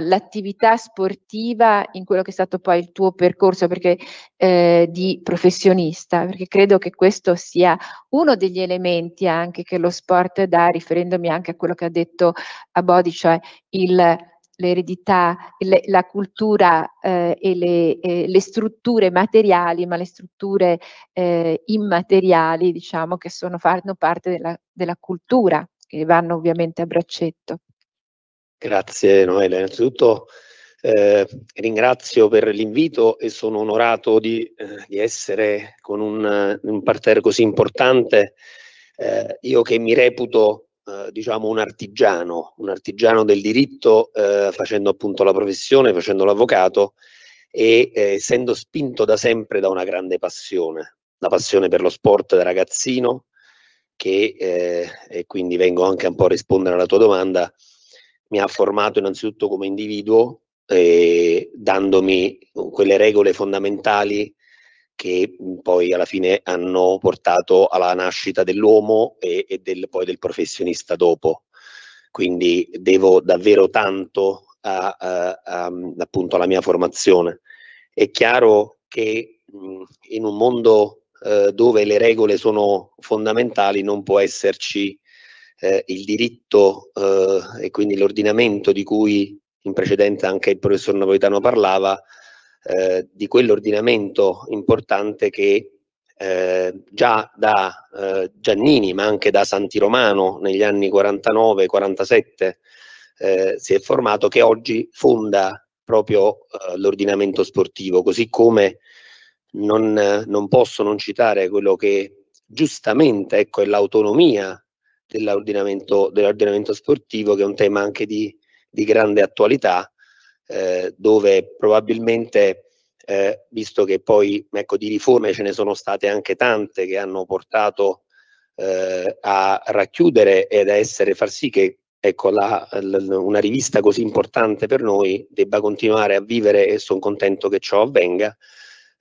l'attività sportiva in quello che è stato poi il tuo percorso perché, eh, di professionista, perché credo che questo sia uno degli elementi anche che lo sport dà, riferendomi anche a quello che ha detto Abodi, cioè il l'eredità, le, la cultura eh, e le, eh, le, strutture materiali, ma le strutture eh, immateriali, diciamo, che sono, fanno parte della, della, cultura, che vanno ovviamente a braccetto. Grazie Noele, Innanzitutto eh, ringrazio per l'invito e sono onorato di, eh, di essere con un, un, parterre così importante. Eh, io che mi reputo eh, diciamo un artigiano, un artigiano del diritto eh, facendo appunto la professione, facendo l'avvocato e eh, essendo spinto da sempre da una grande passione, la passione per lo sport da ragazzino, che eh, e quindi vengo anche un po' a rispondere alla tua domanda, mi ha formato innanzitutto come individuo, eh, dandomi quelle regole fondamentali che poi alla fine hanno portato alla nascita dell'uomo e, e del, poi del professionista dopo. Quindi devo davvero tanto a, a, a, appunto alla mia formazione. È chiaro che mh, in un mondo eh, dove le regole sono fondamentali non può esserci eh, il diritto eh, e quindi l'ordinamento di cui in precedenza anche il professor Napolitano parlava, eh, di quell'ordinamento importante che eh, già da eh, Giannini ma anche da Santi Romano negli anni 49-47 eh, si è formato che oggi fonda proprio eh, l'ordinamento sportivo così come non, non, posso non citare quello che giustamente ecco, è l'autonomia dell'ordinamento, dell'ordinamento sportivo che è un tema anche di, di grande attualità eh, dove probabilmente, eh, visto che poi ecco, di riforme ce ne sono state anche tante che hanno portato eh, a racchiudere ed a essere, far sì che ecco, la, l, una rivista così importante per noi debba continuare a vivere e sono contento che ciò avvenga,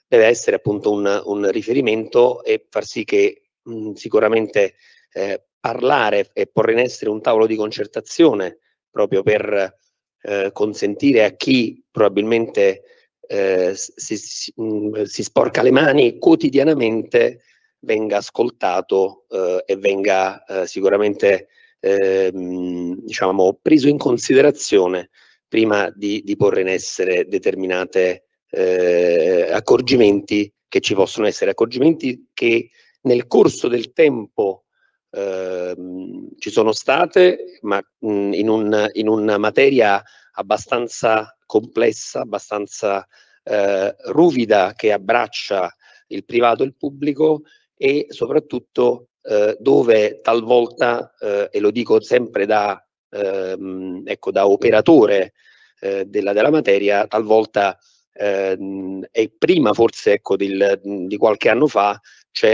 deve essere appunto un, un riferimento e far sì che mh, mm, sicuramente eh, parlare e porre in essere un tavolo di concertazione proprio per eh, consentire a chi probabilmente eh, si, si, mh, mm, si, sporca le mani quotidianamente venga ascoltato eh, e venga eh, sicuramente mh, ehm, diciamo, preso in considerazione prima di, di porre in essere determinate eh, accorgimenti che ci possono essere, accorgimenti che nel corso del tempo Ehm, ci sono state, ma mh, in, un, in, una materia abbastanza complessa, abbastanza eh, ruvida che abbraccia il privato e il pubblico e soprattutto eh, dove talvolta, eh, e lo dico sempre da, ehm, ecco, da operatore eh, della, della, materia, talvolta è ehm, prima forse ecco, del, di qualche anno fa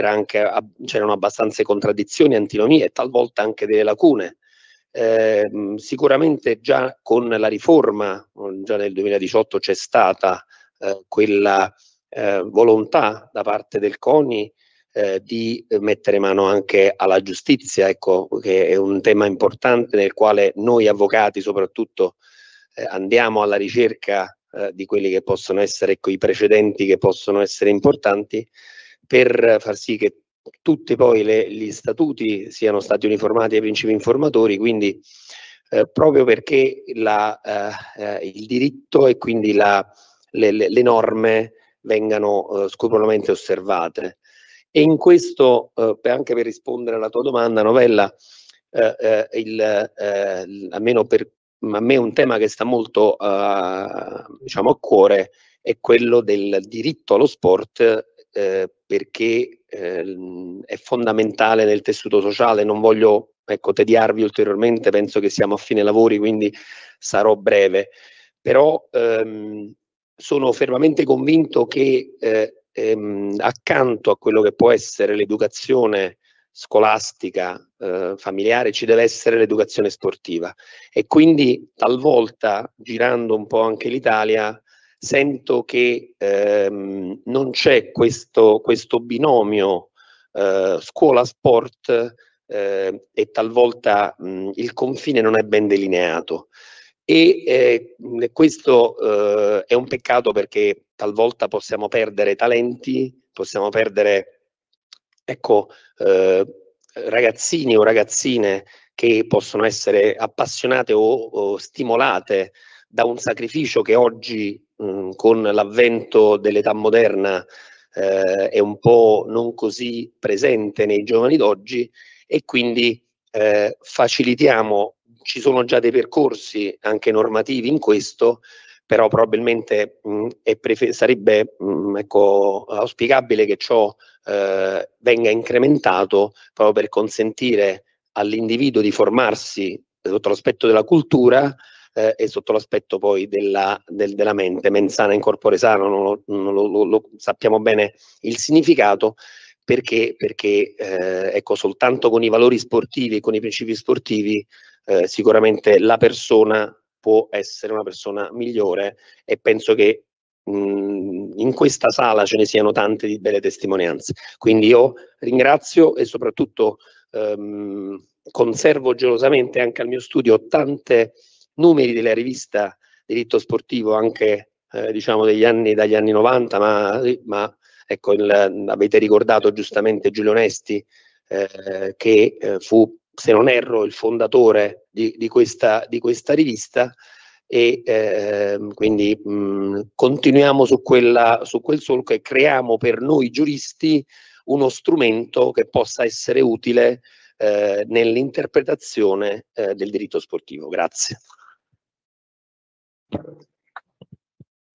anche, c'erano abbastanza contraddizioni, antinomie e talvolta anche delle lacune. Eh, sicuramente già con la riforma, mm, già nel 2018 c'è stata eh, quella eh, volontà da parte del CONI eh, di mettere mano anche alla giustizia, ecco, che è un tema importante nel quale noi avvocati soprattutto eh, andiamo alla ricerca eh, di quelli che possono essere ecco, i precedenti che possono essere importanti per far sì che tutti poi le, gli statuti siano stati uniformati ai principi informatori, quindi eh, proprio perché la, eh, eh il diritto e quindi la, le, le, le, norme vengano eh, scrupolamente osservate. E in questo, eh, anche per rispondere alla tua domanda, Novella, eh, il, almeno per a me un tema che sta molto diciamo, a cuore è quello del diritto allo sport eh, perché eh, è fondamentale nel tessuto sociale. Non voglio ecco, tediarvi ulteriormente, penso che siamo a fine lavori, quindi sarò breve. Però ehm, sono fermamente convinto che eh, ehm, accanto a quello che può essere l'educazione scolastica, eh, familiare, ci deve essere l'educazione sportiva. E quindi talvolta, girando un po' anche l'Italia, sento che ehm, non c'è questo, questo binomio eh, scuola-sport eh, e talvolta mh, il confine non è ben delineato. E eh, questo eh, è un peccato perché talvolta possiamo perdere talenti, possiamo perdere ecco, eh, ragazzini o ragazzine che possono essere appassionate o, o stimolate da un sacrificio che oggi Mm, con l'avvento dell'età moderna eh, è un po' non così presente nei giovani d'oggi e quindi eh, facilitiamo, ci sono già dei percorsi anche normativi in questo, però probabilmente mh, mm, sarebbe mh, mm, ecco, auspicabile che ciò eh, venga incrementato proprio per consentire all'individuo di formarsi sotto l'aspetto della cultura, eh, e sotto l'aspetto poi della, del, della mente, mensana in corpore sano, non, non lo, lo, lo, sappiamo bene il significato, perché, perché eh, ecco, soltanto con i valori sportivi, con i principi sportivi, eh, sicuramente la persona può essere una persona migliore e penso che mh, in questa sala ce ne siano tante di belle testimonianze. Quindi io ringrazio e soprattutto ehm, conservo gelosamente anche al mio studio tante numeri della rivista Diritto Sportivo anche eh, diciamo degli anni, dagli anni 90, ma, ma ecco, il, avete ricordato giustamente Giulio Onesti eh, che eh, fu, se non erro, il fondatore di, di, questa, di questa, rivista e eh, quindi mh, mm, continuiamo su, quella, su quel solco e creiamo per noi giuristi uno strumento che possa essere utile eh, nell'interpretazione eh, del diritto sportivo. Grazie.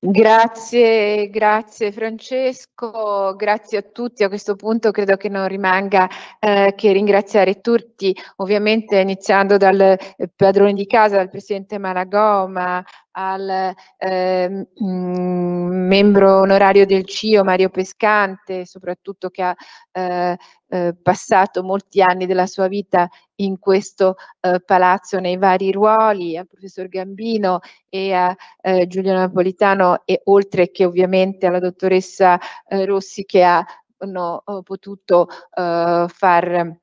Grazie, grazie Francesco, grazie a tutti. A questo punto credo che non rimanga eh, che ringraziare tutti, ovviamente iniziando dal eh, padrone di casa, dal presidente Malagoma, al eh, membro onorario del CIO Mario Pescante, soprattutto che ha eh, eh, passato molti anni della sua vita in questo eh, palazzo nei vari ruoli, al professor Gambino e a eh, Giulio Napolitano e oltre che ovviamente alla dottoressa eh, Rossi che hanno eh, potuto eh, far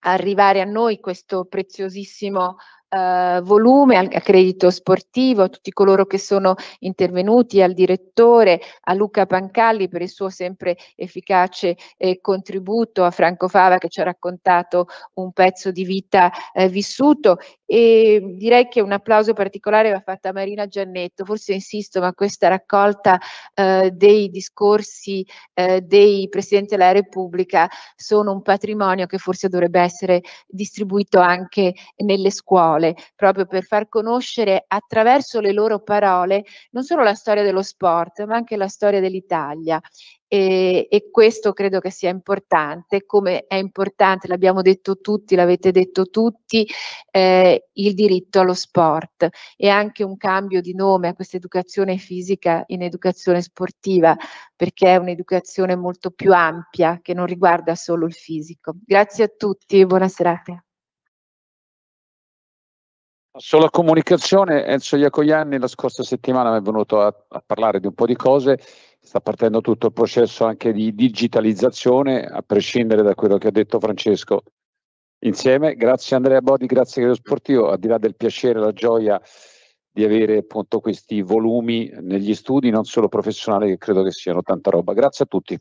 arrivare a noi questo preziosissimo eh, volume al, credito sportivo, a tutti coloro che sono intervenuti, al direttore, a Luca Pancalli per il suo sempre efficace eh, contributo, a Franco Fava che ci ha raccontato un pezzo di vita eh, vissuto e ehm, direi che un applauso particolare va fatto a Marina Giannetto, forse insisto, ma questa raccolta eh, dei discorsi eh, dei Presidenti della Repubblica sono un patrimonio che forse dovrebbe essere distribuito anche nelle scuole, proprio per far conoscere attraverso le loro parole non solo la storia dello sport, ma anche la storia dell'Italia e, e, questo credo che sia importante, come è importante, l'abbiamo detto tutti, l'avete detto tutti, eh, il diritto allo sport e anche un cambio di nome a questa educazione fisica in educazione sportiva, perché è un'educazione molto più ampia che non riguarda solo il fisico. Grazie a tutti e buona serata. Sulla comunicazione, Enzo Iacoianni la scorsa settimana mi è venuto a, a parlare di un po' di cose sta partendo tutto il processo anche di digitalizzazione, a prescindere da quello che ha detto Francesco. Insieme, grazie Andrea Bodi, grazie Credo Sportivo, al di là del piacere e la gioia di avere appunto questi volumi negli studi, non solo professionali, che credo che siano tanta roba. Grazie a tutti.